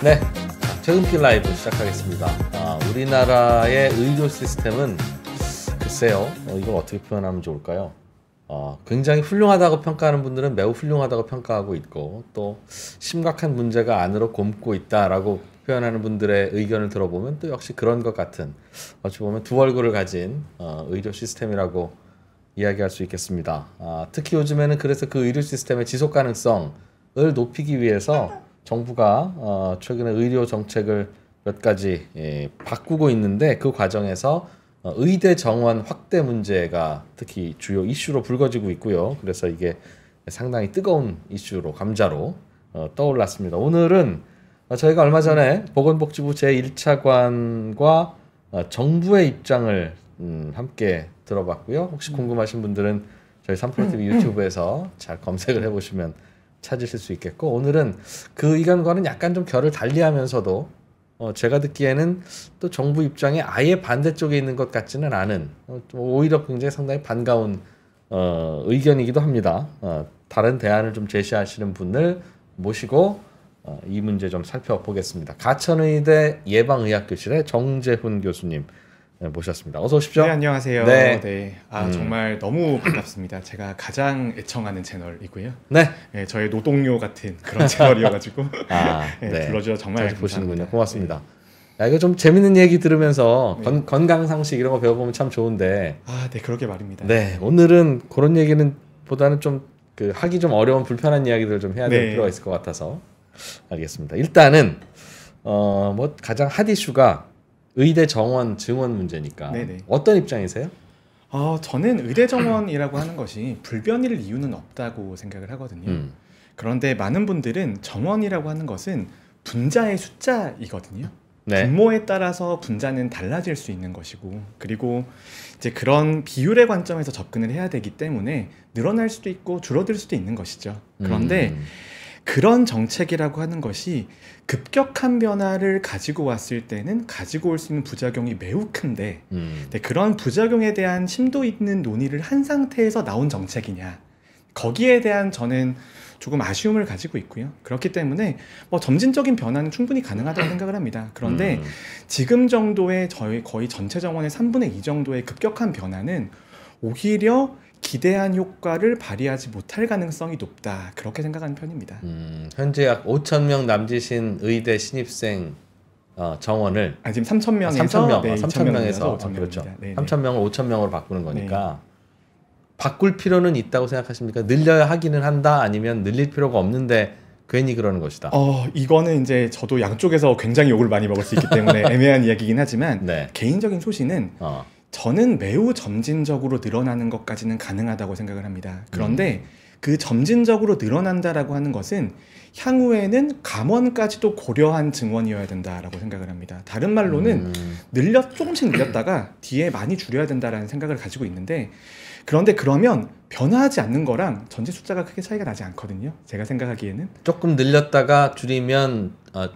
네, 퇴근길 라이브 시작하겠습니다. 아, 우리나라의 의료 시스템은 글쎄요, 어, 이걸 어떻게 표현하면 좋을까요? 어, 굉장히 훌륭하다고 평가하는 분들은 매우 훌륭하다고 평가하고 있고 또 심각한 문제가 안으로 곪고 있다라고 표현하는 분들의 의견을 들어보면 또 역시 그런 것 같은 어찌 보면 두 얼굴을 가진 어, 의료 시스템이라고 이야기할 수 있겠습니다. 아, 특히 요즘에는 그래서 그 의료 시스템의 지속 가능성을 높이기 위해서 정부가 어, 최근에 의료 정책을 몇 가지 예, 바꾸고 있는데 그 과정에서 어, 의대 정원 확대 문제가 특히 주요 이슈로 불거지고 있고요. 그래서 이게 상당히 뜨거운 이슈로 감자로 어, 떠올랐습니다. 오늘은 어, 저희가 얼마 전에 보건복지부 제1차관과 어, 정부의 입장을 음, 함께 들어봤고요. 혹시 음. 궁금하신 분들은 저희 삼프로TV 음. 유튜브에서 잘 검색을 해보시면 찾으실 수 있겠고 오늘은 그 의견과는 약간 좀 결을 달리하면서도 어, 제가 듣기에는 또 정부 입장에 아예 반대쪽에 있는 것 같지는 않은 어, 오히려 굉장히 상당히 반가운 어, 의견이기도 합니다. 어 다른 대안을 좀 제시하시는 분을 모시고 어이 문제 좀 살펴보겠습니다. 가천의대 예방의학교실의 정재훈 교수님 네, 모셨습니다. 어서 오십시오. 네, 안녕하세요. 네. 네. 아, 음. 정말 너무 반갑습니다. 제가 가장 애청하는 채널이고요. 네. 네 저의 노동요 같은 그런 채널이어가지고. 아, 네, 네. 불러주셔 정말. 자 보시는군요. 고맙습니다. 네. 야, 이거 좀 재밌는 얘기 들으면서 네. 건, 건강 상식 이런 거 배워보면 참 좋은데. 아, 네, 그렇게 말입니다. 네, 오늘은 그런 얘기는 보다는 좀그 하기 좀 어려운 불편한 이야기들을 좀 해야 될 필요가 있을 것 같아서 알겠습니다. 일단은 어, 뭐 가장 핫 이슈가 의대 정원 증원 문제니까 네네. 어떤 입장이세요? 어, 저는 의대 정원이라고 하는 것이 불변일 이유는 없다고 생각을 하거든요. 음. 그런데 많은 분들은 정원이라고 하는 것은 분자의 숫자이거든요. 네. 분모에 따라서 분자는 달라질 수 있는 것이고 그리고 이제 그런 비율의 관점에서 접근을 해야 되기 때문에 늘어날 수도 있고 줄어들 수도 있는 것이죠. 그런데 음. 그런 정책이라고 하는 것이 급격한 변화를 가지고 왔을 때는 가지고 올 수 있는 부작용이 매우 큰데 음. 그런 부작용에 대한 심도 있는 논의를 한 상태에서 나온 정책이냐 거기에 대한 저는 조금 아쉬움을 가지고 있고요. 그렇기 때문에 뭐 점진적인 변화는 충분히 가능하다고 생각을 합니다. 그런데 음. 지금 정도의 저희 거의 전체 정원의 3분의 2 정도의 급격한 변화는 오히려 기대한 효과를 발휘하지 못할 가능성이 높다 그렇게 생각하는 편입니다. 음, 현재 약 5천 명남지신 의대 신입생 어, 정원을 아, 지금 3천 아, 아, 명에서 아, 3천 명, 그렇죠. 네, 3천 명에서 5천 아, 그렇죠. 네네. 3천 명을 5천 명으로 바꾸는 거니까 네. 바꿀 필요는 있다고 생각하십니까? 늘려야 하기는 한다 아니면 늘릴 필요가 없는데 괜히 그러는 것이다. 어, 이거는 이제 저도 양쪽에서 굉장히 욕을 많이 먹을 수 있기 때문에 애매한 이야기긴 하지만 네. 개인적인 소신은 어. 저는 매우 점진적으로 늘어나는 것까지는 가능하다고 생각을 합니다. 그런데 음. 그 점진적으로 늘어난다라고 하는 것은 향후에는 감원까지도 고려한 증원이어야 된다라고 생각을 합니다. 다른 말로는 음. 늘려 조금씩 늘렸다가 뒤에 많이 줄여야 된다라는 생각을 가지고 있는데 그런데 그러면 변화하지 않는 거랑 전체 숫자가 크게 차이가 나지 않거든요. 제가 생각하기에는 조금 늘렸다가 줄이면 어,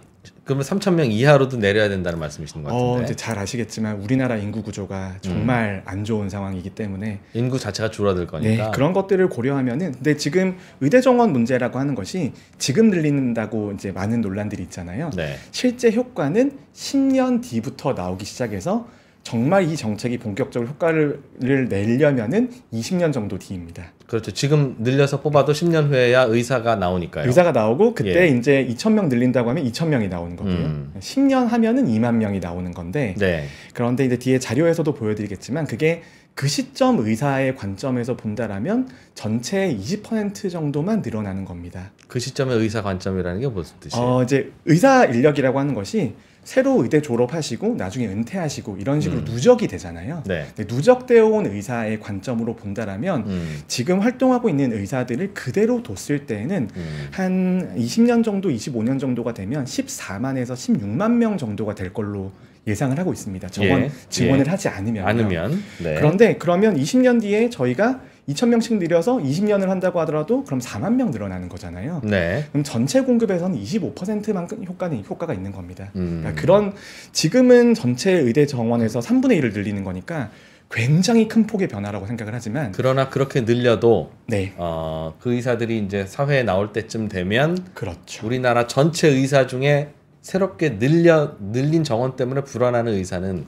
그러면 3천 명 이하로도 내려야 된다는 말씀이신 것 어, 같은데. 어, 잘 아시겠지만 우리나라 인구 구조가 정말 음. 안 좋은 상황이기 때문에 인구 자체가 줄어들 네, 거니까. 네, 그런 것들을 고려하면은 근데 지금 의대 정원 문제라고 하는 것이 지금 늘린다고 이제 많은 논란들이 있잖아요. 네. 실제 효과는 10년 뒤부터 나오기 시작해서 정말 이 정책이 본격적으로 효과를 내려면은 20년 정도 뒤입니다. 그렇죠. 지금 늘려서 뽑아도 10년 후에야 의사가 나오니까요. 의사가 나오고 그때 예. 이제 2,000명 늘린다고 하면 2,000명이 나오는 거고요. 음. 10년 하면은 2만 명이 나오는 건데. 네. 그런데 이제 뒤에 자료에서도 보여드리겠지만 그게 그 시점 의사의 관점에서 본다라면 전체의 20% 정도만 늘어나는 겁니다. 그 시점의 의사 관점이라는 게 무슨 뜻이에요? 어, 이제 의사 인력이라고 하는 것이 새로 의대 졸업하시고 나중에 은퇴하시고 이런 식으로 음. 누적이 되잖아요. 네. 누적되어 온 의사의 관점으로 본다라면 음. 지금 활동하고 있는 의사들을 그대로 뒀을 때에는 음. 한 20년 정도, 25년 정도가 되면 14만에서 16만 명 정도가 될 걸로 예상을 하고 있습니다. 저원 예. 지원을 예. 하지 않으면. 않으면. 네. 그런데 그러면 20년 뒤에 저희가 2,000명씩 늘려서 20년을 한다고 하더라도 그럼 4만 명 늘어나는 거잖아요. 네. 그럼 전체 공급에서는 25%만큼 효과는 효과가 있는 겁니다. 음. 그러니까 그런 지금은 전체 의대 정원에서 3분의 1을 늘리는 거니까 굉장히 큰 폭의 변화라고 생각을 하지만 그러나 그렇게 늘려도 네. 어, 그 의사들이 이제 사회에 나올 때쯤 되면 그렇죠. 우리나라 전체 의사 중에 새롭게 늘려 늘린 정원 때문에 불안하는 의사는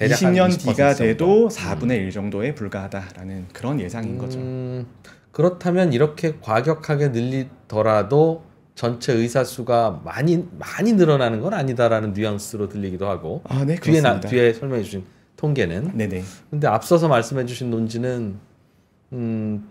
대략 20년 뒤가 돼도 4분의 1 정도에 불과하다라는 그런 예상인 음, 거죠. 그렇다면 이렇게 과격하게 늘리더라도 전체 의사 수가 많이 많이 늘어나는 건 아니다라는 뉘앙스로 들리기도 하고 아, 네, 뒤에 나, 뒤에 설명해 주신 통계는 네네. 근데 앞서서 말씀해 주신 논지는 음,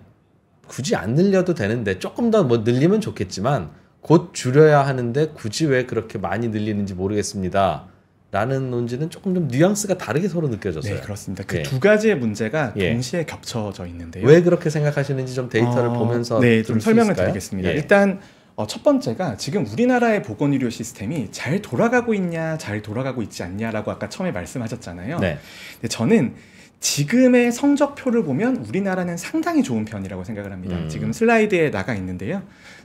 굳이 안 늘려도 되는데 조금 더뭐 늘리면 좋겠지만 곧 줄여야 하는데 굳이 왜 그렇게 많이 늘리는지 모르겠습니다. 라는 논지는 조금 좀 뉘앙스가 다르게 서로 네, 느껴졌어요. 네, 그렇습니다. 그두 예. 가지의 문제가 예. 동시에 겹쳐져 있는데요. 왜 그렇게 생각하시는지 좀 데이터를 어, 보면서 네, 좀 설명을 드리겠습니다. 예. 일단 어, 첫 번째가 지금 우리나라의 보건의료 시스템이 잘 돌아가고 있냐, 잘 돌아가고 있지 않냐라고 아까 처음에 말씀하셨잖아요. 네. 근데 저는 지금의 성적표를 보면 우리나라는 상당히 좋은 편이라고 생각을 합니다. 음. 지금 슬라이드에 나가 있는데요.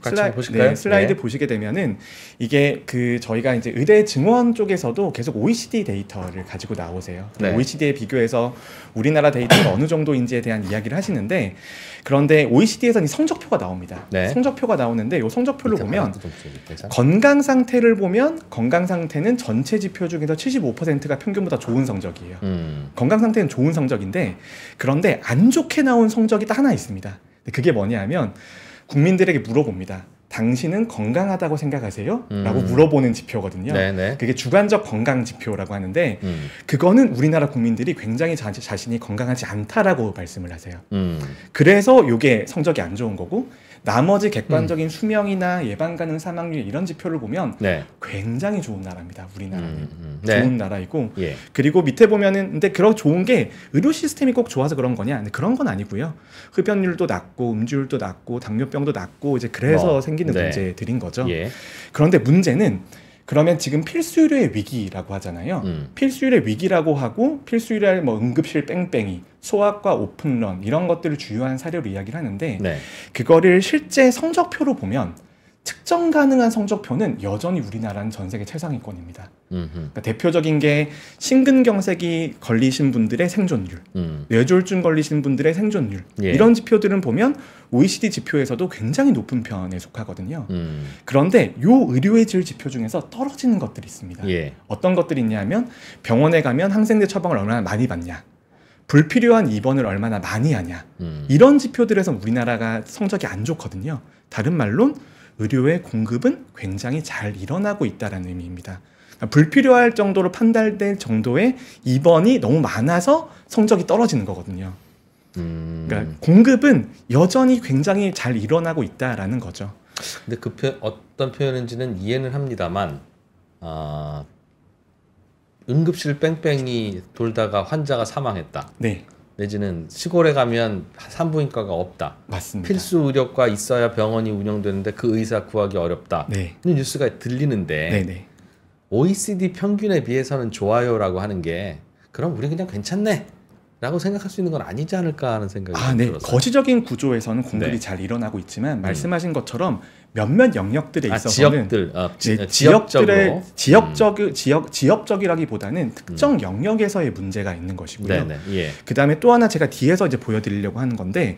슬라이, 네, 보실까요? 네, 슬라이드 네. 보시게 되면은 이게 그 저희가 이제 의대 증원 쪽에서도 계속 OECD 데이터를 가지고 나오세요. 네. OECD에 비교해서 우리나라 데이터가 어느 정도인지에 대한 이야기를 하시는데 그런데 OECD에서는 성적표가 나옵니다. 네. 성적표가 나오는데 요 성적표를 보면 건강 상태를 보면 건강 상태는 전체 지표 중에서 75%가 평균보다 좋은 성적이에요. 음. 건강 상태는 좋은 성적인데 그런데 안 좋게 나온 성적이 딱 하나 있습니다. 그게 뭐냐면 국민들에게 물어봅니다. 당신은 건강하다고 생각하세요? 음. 라고 물어보는 지표거든요. 네네. 네. 그게 주관적 건강 지표라고 하는데 음. 그거는 우리나라 국민들이 굉장히 자, 신이 건강하지 않다라고 말씀을 하세요. 음. 그래서 이게 성적이 안 좋은 거고 나머지 객관적인 음. 수명이나 예방 가능 사망률 이런 지표를 보면 네. 굉장히 좋은 나라입니다. 우리나라는 음, 음. 음. 좋은 네. 나라이고 예. 그리고 밑에 보면은 근데 그런 좋은 게 의료 시스템이 꼭 좋아서 그런 거냐? 근데 그런 건 아니고요. 흡연율도 낮고 음주율도 낮고 당뇨병도 낮고 이제 그래서 어, 생기는 네. 문제들인 거죠. 예. 그런데 문제는 그러면 지금 필수 의료의 위기라고 하잖아요. 음. 필수 의료의 위기라고 하고 필수 의료의 뭐 응급실 뺑뺑이 소학과 오픈런 이런 것들을 주요한 사례로 이야기를 하는데 네. 그거를 실제 성적표로 보면 측정 가능한 성적표는 여전히 우리나라는 전 세계 최상위권입니다. 그러니까 대표적인 게 심근경색이 걸리신 분들의 생존율, 음. 뇌졸중 걸리신 분들의 생존율 예. 이런 지표들은 보면 OECD 지표에서도 굉장히 높은 편에 속하거든요. 음. 그런데 요 의료의 질 지표 중에서 떨어지는 것들이 있습니다. 예. 어떤 것들이 있냐면 병원에 가면 항생제 처방을 얼마나 많이 받냐. 불필요한 입원을 얼마나 많이 하냐 음. 이런 지표들에서 우리나라가 성적이 안 좋거든요. 다른 말론 의료의 공급은 굉장히 잘 일어나고 있다라는 의미입니다. 그러니까 불필요할 정도로 판단될 정도의 입원이 너무 많아서 성적이 떨어지는 거거든요. 음. 그러니까 공급은 여전히 굉장히 잘 일어나고 있다라는 거죠. 근데 그 표, 어떤 표현인지는 이해는 합니다만 아, 응급실 뺑뺑이 돌다가 환자가 사망했다. 네. 내지는 시골에 가면 산부인과가 없다. 맞습니다. 필수 의료과 있어야 병원이 운영되는데 그 의사 구하기 어렵다. 네. 이 뉴스가 들리는데 네네. OECD 네. 평균에 비해서는 좋아요라고 하는 게 그럼 우리 그냥 괜찮네. 라고 생각할 수 있는 건 아니지 않을까 하는 생각이 아, 네. 들어서 거시적인 구조에서는 공급이 네. 잘 일어나고 있지만 음. 말씀하신 것처럼 몇몇 영역들에 아, 있어서는 지역들, 아, 네, 지, 네, 지역들의 지역적 음. 지역 지역적이라기보다는 특정 음. 영역에서의 문제가 있는 것이고요. 네, 네, 예. 그다음에 또 하나 제가 뒤에서 이제 보여드리려고 하는 건데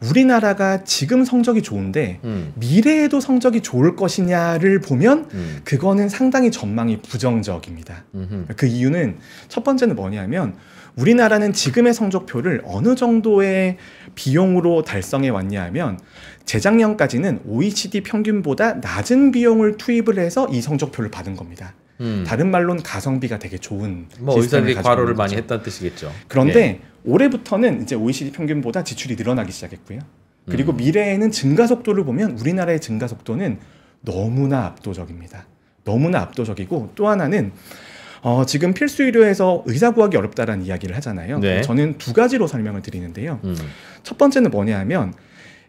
우리나라가 지금 성적이 좋은데 음. 미래에도 성적이 좋을 것이냐를 보면 음. 그거는 상당히 전망이 부정적입니다. 음흠. 그 이유는 첫 번째는 뭐냐면 우리나라는 지금의 성적표를 어느 정도의 비용으로 달성해 왔냐 하면 재작년까지는 OECD 평균보다 낮은 비용을 투입을 해서 이 성적표를 받은 겁니다. 음. 다른 말로는 가성비가 되게 좋은 뭐 시스템을 가지고 과로를 많이 했다는 뜻이겠죠. 그런데 예. 올해부터는 이제 OECD 평균보다 지출이 늘어나기 시작했고요. 그리고 음. 미래에는 증가 속도를 보면 우리나라의 증가 속도는 너무나 압도적입니다. 너무나 압도적이고 또 하나는 어, 지금 필수 의료에서 의사 구하기 어렵다라는 이야기를 하잖아요. 네. 저는 두 가지로 설명을 드리는데요. 음. 첫 번째는 뭐냐면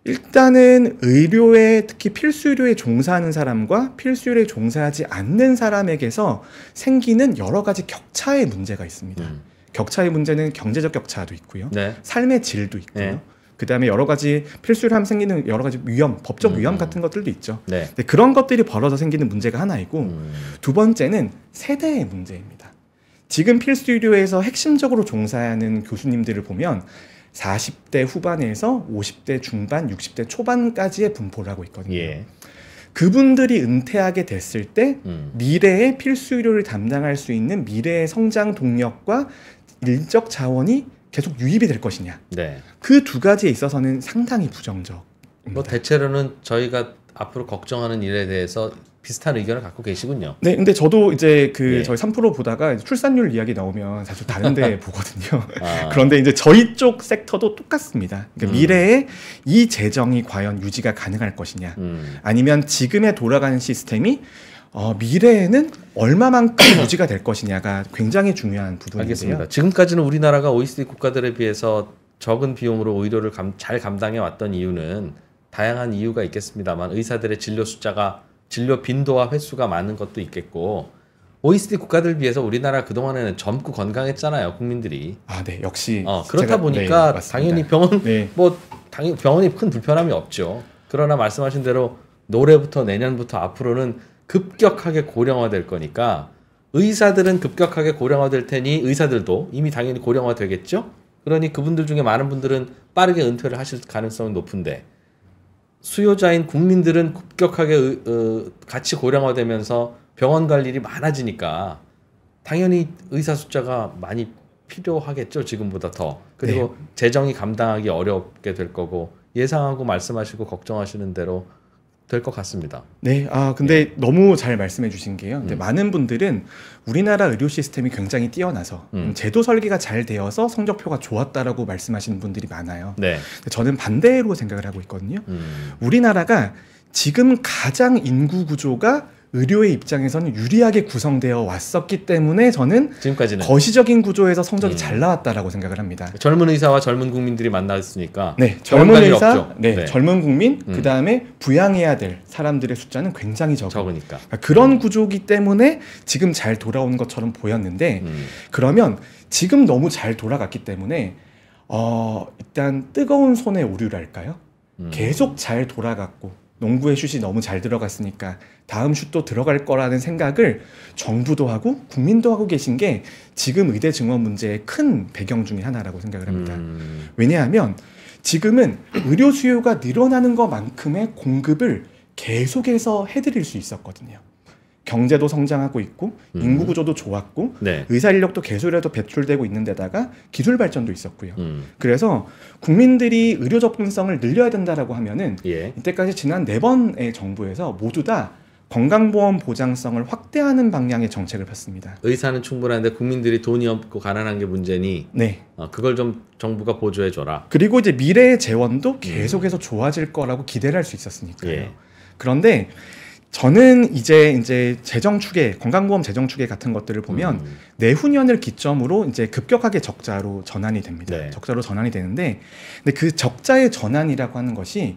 일단은 의료에 특히 필수 의료에 종사하는 사람과 필수 의료에 종사하지 않는 사람에게서 생기는 여러 가지 격차의 문제가 있습니다. 음. 격차의 문제는 경제적 격차도 있고요. 네. 삶의 질도 있고요. 네. 그 다음에 여러 가지 필수로 하면 생기는 여러 가지 위험, 법적 음. 위험 같은 것들도 있죠. 네. 그런 것들이 벌어져 생기는 문제가 하나이고 음. 두 번째는 세대의 문제입니다. 지금 필수 의료에서 핵심적으로 종사하는 교수님들을 보면 40대 후반에서 50대 중반, 60대 초반까지의 분포를 하고 있거든요. 예. 그분들이 은퇴하게 됐을 때 음. 미래의 필수 의료를 담당할 수 있는 미래의 성장 동력과 인적 자원이 계속 유입이 될 것이냐. 네. 그 두 가지에 있어서는 상당히 부정적. 뭐 대체로는 저희가 앞으로 걱정하는 일에 대해서 비슷한 의견을 갖고 계시군요. 네, 근데 저도 이제 그 예. 저희 3프로 보다가 출산율 이야기 나오면 사실 다른 데 보거든요. 아. 그런데 이제 저희 쪽 섹터도 똑같습니다. 그러니까 음. 미래에 이 재정이 과연 유지가 가능할 것이냐, 음. 아니면 지금에 돌아가는 시스템이 어, 미래에는 얼마만큼 유지가 될 것이냐가 굉장히 중요한 부분인데요. 알겠습니다. 지금까지는 우리나라가 OECD 국가들에 비해서 적은 비용으로 의료를 감, 잘 감당해 왔던 이유는 다양한 이유가 있겠습니다만 의사들의 진료 숫자가 진료 빈도와 횟수가 많은 것도 있겠고 OECD 국가들 비해서 우리나라 그동안에는 젊고 건강했잖아요 국민들이 아네 역시 어, 그렇다 제가, 보니까 네, 당연히 병원 네. 뭐 당연히 병원이 큰 불편함이 없죠 그러나 말씀하신 대로 노래부터 내년부터 앞으로는 급격하게 고령화될 거니까 의사들은 급격하게 고령화될 테니 의사들도 이미 당연히 고령화되겠죠? 그러니 그분들 중에 많은 분들은 빠르게 은퇴를 하실 가능성이 높은데 수요자인 국민들은 급격하게 의, 어, 같이 고령화되면서 병원 갈 일이 많아지니까 당연히 의사 숫자가 많이 필요하겠죠 지금보다 더 그리고 네. 재정이 감당하기 어렵게 될 거고 예상하고 말씀하시고 걱정하시는 대로 될것 같습니다. 네, 아 근데 예. 너무 잘 말씀해주신 게요. 음. 많은 분들은 우리나라 의료 시스템이 굉장히 뛰어나서 음. 음. 제도 설계가 잘 되어서 성적표가 좋았다라고 말씀하시는 분들이 많아요. 네. 저는 반대로 생각을 하고 있거든요. 음. 우리나라가 지금 가장 인구 구조가 의료의 입장에서는 유리하게 구성되어 왔었기 때문에 저는 지금까지는 거시적인 구조에서 성적이 음. 잘 나왔다라고 생각을 합니다. 젊은 의사와 젊은 국민들이 만났으니까 네, 젊은 의사, 네, 네, 젊은 국민, 음. 그다음에 부양해야 될 사람들의 숫자는 굉장히 적은 적으니까 그러니까 그런 음. 구조기 때문에 지금 잘 돌아온 것처럼 보였는데 음. 그러면 지금 너무 잘 돌아갔기 때문에 어, 일단 뜨거운 손의 오류랄까요? 음. 계속 잘 돌아갔고 농구의 슛이 너무 잘 들어갔으니까 다음 슛도 들어갈 거라는 생각을 정부도 하고 국민도 하고 계신 게 지금 의대 증원 문제의 큰 배경 중의 하나라고 생각을 합니다. 음. 왜냐하면 지금은 의료 수요가 늘어나는 것만큼의 공급을 계속해서 해드릴 수 있었거든요. 경제도 성장하고 있고 음. 인구 구조도 좋았고 네. 의사 인력도 계속해서 배출되고 있는 데다가 기술 발전도 있었고요. 음. 그래서 국민들이 의료 접근성을 늘려야 된다라고 하면은 예. 이때까지 지난 네 번의 정부에서 모두 다 건강보험 보장성을 확대하는 방향의 정책을 폈습니다. 의사는 충분한데 국민들이 돈이 없고 가난한 게 문제니 네. 어, 그걸 좀 정부가 보조해 줘라. 그리고 이제 미래의 재원도 음. 계속해서 음. 좋아질 거라고 기대를 할 수 있었으니까요. 예. 그런데 저는 이제 이제 재정 추계, 건강보험 재정 추계 같은 것들을 보면 음. 내후년을 기점으로 이제 급격하게 적자로 전환이 됩니다. 네. 적자로 전환이 되는데, 근데 그 적자의 전환이라고 하는 것이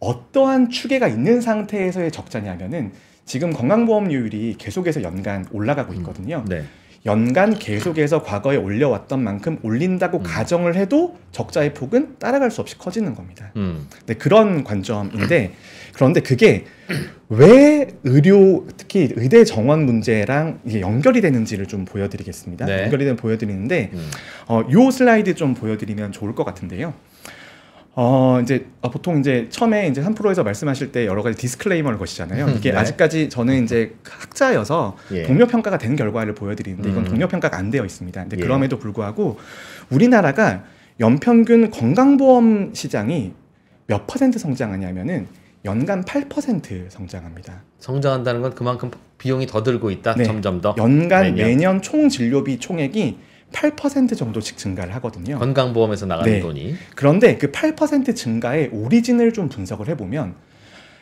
어떠한 추계가 있는 상태에서의 적자냐면은 지금 건강보험료율이 계속해서 연간 올라가고 음. 있거든요. 음. 네. 연간 계속해서 과거에 올려왔던 만큼 올린다고 음. 가정을 해도 적자의 폭은 따라갈 수 없이 커지는 겁니다. 음. 네, 그런 관점인데 그런데 그게 왜 의료 특히 의대 정원 문제랑 이게 연결이 되는지를 좀 보여드리겠습니다. 네. 연결이 되면 보여드리는데 음. 어, 요 슬라이드 좀 보여드리면 좋을 것 같은데요. 어 이제 어, 보통 이제 처음에 이제 3프로에서 말씀하실 때 여러 가지 디스클레이머를 거시잖아요. 음, 이게 네. 아직까지 저는 이제 학자여서 예. 동료 평가가 된 결과를 보여드리는데 이건 음. 동료 평가가 안 되어 있습니다. 근데 예. 그럼에도 불구하고 우리나라가 연평균 건강보험 시장이 몇 퍼센트 성장하냐면은 연간 8% 성장합니다. 성장한다는 건 그만큼 비용이 더 들고 있다. 네. 점점 더. 연간 매년. 매년 총 진료비 총액이 8% 정도씩 증가를 하거든요. 건강보험에서 나가는 네. 돈이. 그런데 그 8% 증가의 오리진을 좀 분석을 해보면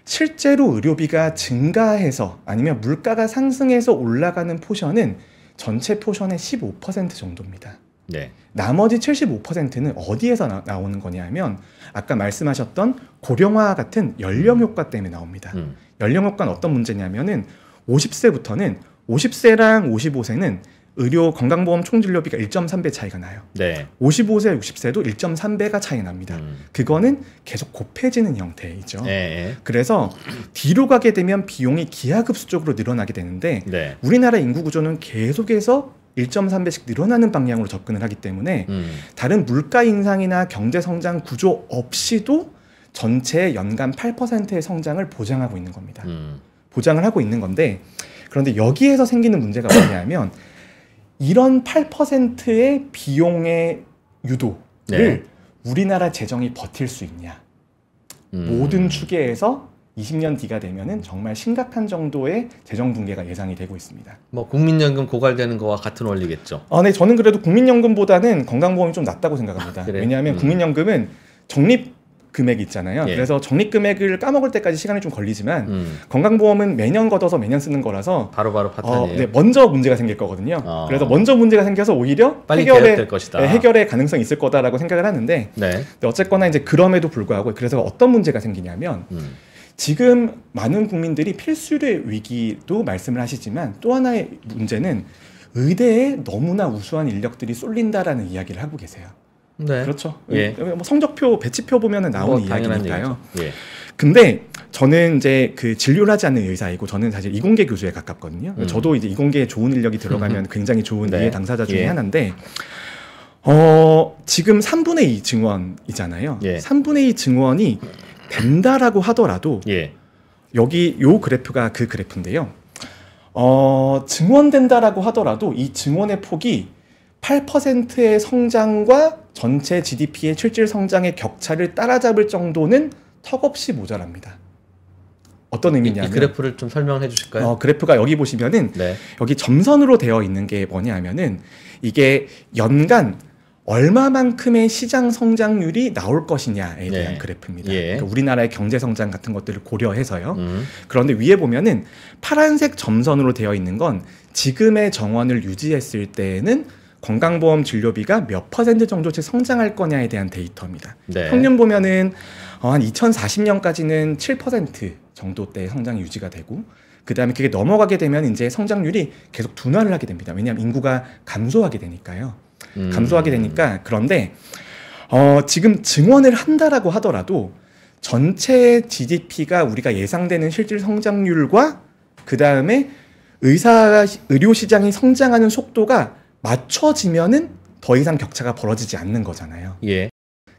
실제로 의료비가 증가해서 아니면 물가가 상승해서 올라가는 포션은 전체 포션의 15% 정도입니다. 네. 나머지 75%는 어디에서 나, 오는 거냐면 하 아까 말씀하셨던 고령화 같은 연령 효과 때문에 나옵니다. 음. 연령 효과는 어떤 문제냐면은 50세부터는 50세랑 55세는 의료 건강보험 총진료비가 1.3배 차이가 나요. 네. 55세, 60세도 1.3배가 차이 납니다. 음. 그거는 계속 곱해지는 형태이죠. 네. 그래서 뒤로 가게 되면 비용이 기하급수적으로 늘어나게 되는데 네. 우리나라 인구 구조는 계속해서 1.3배씩 늘어나는 방향으로 접근을 하기 때문에 음. 다른 물가 인상이나 경제 성장 구조 없이도 전체 연간 8%의 성장을 보장하고 있는 겁니다. 음. 보장을 하고 있는 건데 그런데 여기에서 생기는 문제가 뭐냐면 이런 8%의 비용의 유도를 네. 우리나라 재정이 버틸 수 있냐. 음. 모든 추계에서 20년 뒤가 되면은 정말 심각한 정도의 재정 붕괴가 예상이 되고 있습니다. 뭐 국민연금 고갈되는 거와 같은 원리겠죠. 아, 네, 저는 그래도 국민연금보다는 건강보험이 좀 낫다고 생각합니다. 아, 그래? 왜냐하면 음. 국민연금은 적립 금액 있잖아요. 예. 그래서 적립 금액을 까먹을 때까지 시간이 좀 걸리지만 음. 건강보험은 매년 걷어서 매년 쓰는 거라서 바로바로 바로 파탄이에요. 어, 네, 먼저 문제가 생길 거거든요. 어. 그래서 먼저 문제가 생겨서 오히려 해결의 네, 해결의 가능성이 있을 거다라고 생각을 하는데 네. 근데 어쨌거나 이제 그럼에도 불구하고 그래서 어떤 문제가 생기냐면 음. 지금 많은 국민들이 필수의 위기도 말씀을 하시지만 또 하나의 문제는 의대에 너무나 우수한 인력들이 쏠린다라는 이야기를 하고 계세요. 네. 그렇죠. 예. 예. 뭐 성적표 배치표 보면은 나오는 뭐, 이야기니까요. 예. 근데 저는 이제 그 진료를 하지 않는 의사이고 저는 사실 이공계 교수에 가깝거든요. 음. 저도 이제 이공계에 좋은 인력이 들어가면 음. 굉장히 좋은 네. 이해 당사자 중에 예. 하나인데 어, 지금 3분의 2 증원이잖아요. 예. 3분의 2 증원이 된다라고 하더라도 예. 여기 요 그래프가 그 그래프인데요. 어, 증원된다라고 하더라도 이 증원의 폭이 8%의 성장과 전체 GDP의 실질 성장의 격차를 따라잡을 정도는 턱없이 모자랍니다. 어떤 의미냐면 이, 그래프를 좀 설명해 주실까요? 어, 그래프가 여기 보시면은 네. 여기 점선으로 되어 있는 게 뭐냐면은 이게 연간 얼마만큼의 시장 성장률이 나올 것이냐에 네. 대한 그래프입니다. 예. 그러니까 우리나라의 경제 성장 같은 것들을 고려해서요. 음. 그런데 위에 보면은 파란색 점선으로 되어 있는 건 지금의 정원을 유지했을 때에는 건강보험 진료비가 몇 퍼센트 정도씩 성장할 거냐에 대한 데이터입니다. 네. 평균 보면은 어, 한 2040년까지는 7%정도때 성장이 유지가 되고 그다음에 그게 넘어가게 되면 이제 성장률이 계속 둔화를 하게 됩니다. 왜냐하면 인구가 감소하게 되니까요. 음. 감소하게 되니까 그런데 어, 지금 증원을 한다라고 하더라도 전체 GDP가 우리가 예상되는 실질 성장률과 그 다음에 의사 의료 시장이 성장하는 속도가 맞춰지면은 더 이상 격차가 벌어지지 않는 거잖아요. 예.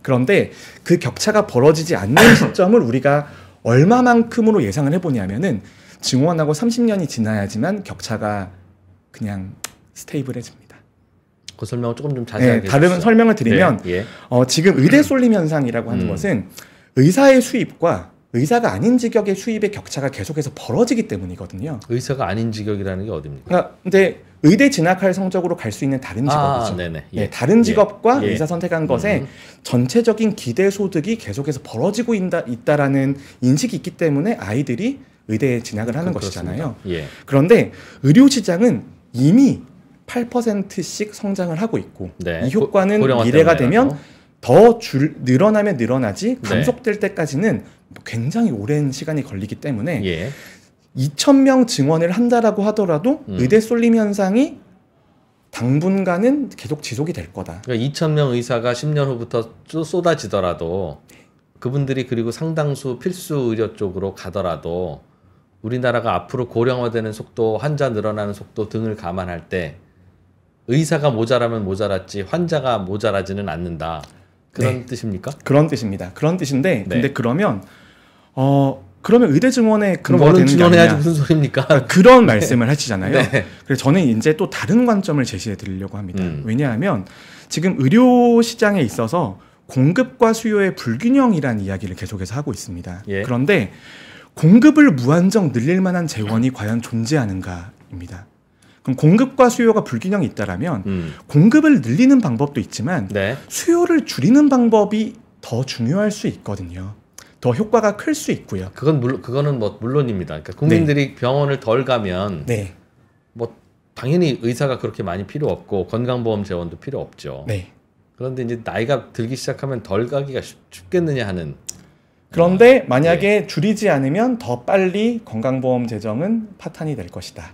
그런데 그 격차가 벌어지지 않는 시점을 우리가 얼마만큼으로 예상을 해보냐면은 증원하고 30년이 지나야지만 격차가 그냥 스테이블해집니다. 그 설명을 조금 좀 자세하게. 네, 다른 설명을 드리면 예, 예. 어, 지금 의대 쏠림 현상이라고 하는 음. 것은 의사의 수입과 의사가 아닌 직역의 수입의 격차가 계속해서 벌어지기 때문이거든요. 의사가 아닌 직역이라는 게 어딥니까? 그러니까 근데 의대 진학할 성적으로 갈 수 있는 다른 아, 직업이죠. 아, 네네. 네, 예. 네, 다른 예. 직업과 예. 의사 선택한 예. 것에 음. 전체적인 기대 소득이 계속해서 벌어지고 있다, 있다라는 인식이 있기 때문에 아이들이 의대에 진학을 하는 그렇습니다. 것이잖아요. 예. 그런데 의료 시장은 이미 8%씩 성장을 하고 있고 네. 이 효과는 고, 미래가 되면 더 줄, 늘어나면 늘어나지 네. 감속될 네. 때까지는 뭐 굉장히 오랜 시간이 걸리기 때문에 예. 2 0명 증원을 한다라고 하더라도 음. 의대 쏠림 현상이 당분간은 계속 지속이 될 거다. 그러니까 2천명 의사가 10년 후부터 쏟아지더라도 그분들이 그리고 상당수 필수 의료 쪽으로 가더라도 우리나라가 앞으로 고령화되는 속도, 환자 늘어나는 속도 등을 감안할 때 의사가 모자라면 모자랐지 환자가 모자라지는 않는다. 그런 네. 뜻입니까? 그런 뜻입니다. 그런 뜻인데 네. 근데 그러면 어 그러면 의대 증원에 그런 거 되는 게 아니냐? 무슨 소리입니까? 아, 그런 네. 말씀을 하시잖아요. 네. 그래서 저는 이제 또 다른 관점을 제시해 드리려고 합니다. 음. 왜냐하면 지금 의료 시장에 있어서 공급과 수요의 불균형이란 이야기를 계속해서 하고 있습니다. 예. 그런데 공급을 무한정 늘릴 만한 재원이 과연 존재하는가입니다. 그럼 공급과 수요가 불균형이 있다라면 음. 공급을 늘리는 방법도 있지만 네. 수요를 줄이는 방법이 더 중요할 수 있거든요. 더 효과가 클 수 있고요. 그건 물론 그거는 뭐 물론입니다. 그러니까 국민들이 네. 병원을 덜 가면 네. 뭐 당연히 의사가 그렇게 많이 필요 없고 건강보험 재원도 필요 없죠. 네. 그런데 이제 나이가 들기 시작하면 덜 가기가 쉽, 겠느냐 하는 그런데 아, 만약에 네. 줄이지 않으면 더 빨리 건강보험 재정은 파탄이 될 것이다.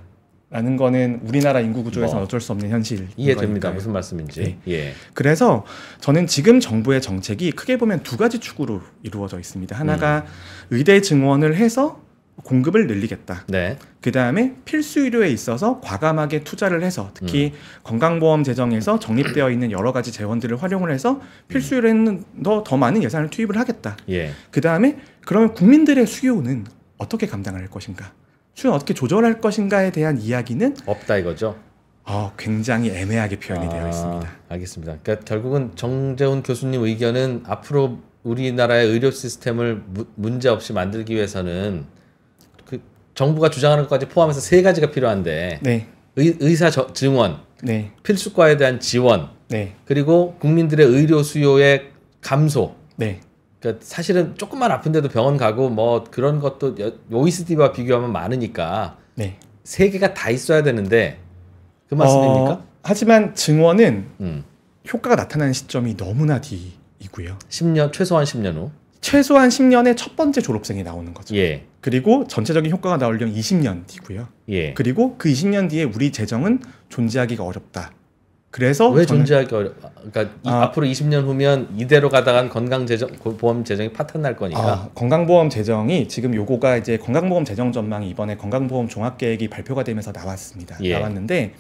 라는 거는 우리나라 인구 구조에서 뭐, 어쩔 수 없는 현실 이해됩니다 무슨 말씀인지 네. 예. 그래서 저는 지금 정부의 정책이 크게 보면 두 가지 축으로 이루어져 있습니다 하나가 음. 의대 증원을 해서 공급을 늘리겠다. 네. 그 다음에 필수 의료에 있어서 과감하게 투자를 해서 특히 음. 건강보험 재정에서 적립되어 있는 여러 가지 재원들을 활용을 해서 필수 의료에는 음. 더, 더 많은 예산을 투입을 하겠다. 예. 그 다음에 그러면 국민들의 수요는 어떻게 감당할 것인가? 추요는 어떻게 조절할 것인가에 대한 이야기는 없다 이거죠. 어, 굉장히 애매하게 표현이 아, 되어 있습니다. 알겠습니다. 그러니까 결국은 정재훈 교수님 의견은 앞으로 우리나라의 의료 시스템을 무, 문제 없이 만들기 위해서는 그 정부가 주장하는 것까지 포함해서 세 가지가 필요한데 네. 의, 사 증원, 네. 필수과에 대한 지원, 네. 그리고 국민들의 의료 수요의 감소. 네. 그러니까 사실은 조금만 아픈데도 병원 가고 뭐 그런 것도 OECD와 비교하면 많으니까 네. 세 개가 다 있어야 되는데 그 말씀입니까? 어, 하지만 증원은 음. 효과가 나타나는 시점이 너무나 뒤이고요. 10년 최소한 10년 후. 최소한 10년에 첫 번째 졸업생이 나오는 거죠. 예. 그리고 전체적인 효과가 나오려면 20년 뒤고요. 예. 그리고 그 20년 뒤에 우리 재정은 존재하기가 어렵다. 그래서 왜 존재하기 어려? 그러니까 아, 앞으로 20년 후면 이대로 가다간 건강재정 보험 재정이 파탄 날 거니까. 아, 건강보험 재정이 지금 요거가 이제 건강보험 재정 전망이 번에 건강보험 종합계획이 발표가 되면서 나왔습니다. 예. 나왔는데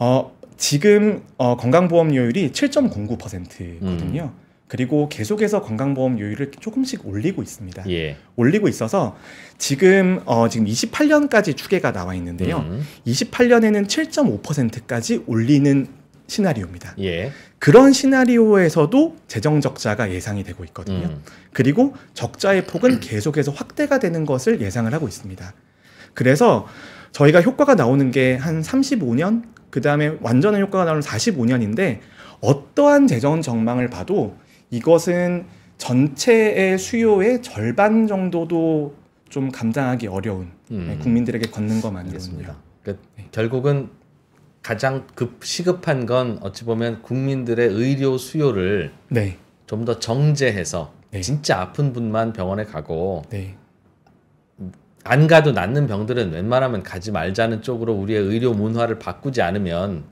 어, 지금 어, 건강보험료율이 7.09%거든요. 음. 그리고 계속해서 건강보험료율을 조금씩 올리고 있습니다. 예. 올리고 있어서 지금 어 지금 28년까지 추계가 나와 있는데요. 음. 28년에는 7.5%까지 올리는 시나리오입니다. 예. 그런 시나리오에서도 재정 적자가 예상이 되고 있거든요. 음. 그리고 적자의 폭은 계속해서 확대가 되는 것을 예상을 하고 있습니다. 그래서 저희가 효과가 나오는 게 한 35년, 그 다음에 완전한 효과가 나오는 45년인데 어떠한 재정 전망을 봐도 이것은 전체의 수요의 절반 정도도 좀 감당하기 어려운 네, 음. 국민들에게 걷는 것만 되습니다 그 결국은 가장 급 시급한 건 어찌 보면 국민들의 의료 수요를 네. 좀더 정제해서 네. 진짜 아픈 분만 병원에 가고 네. 안 가도 낫는 병들은 웬만하면 가지 말자는 쪽으로 우리의 의료 문화를 바꾸지 않으면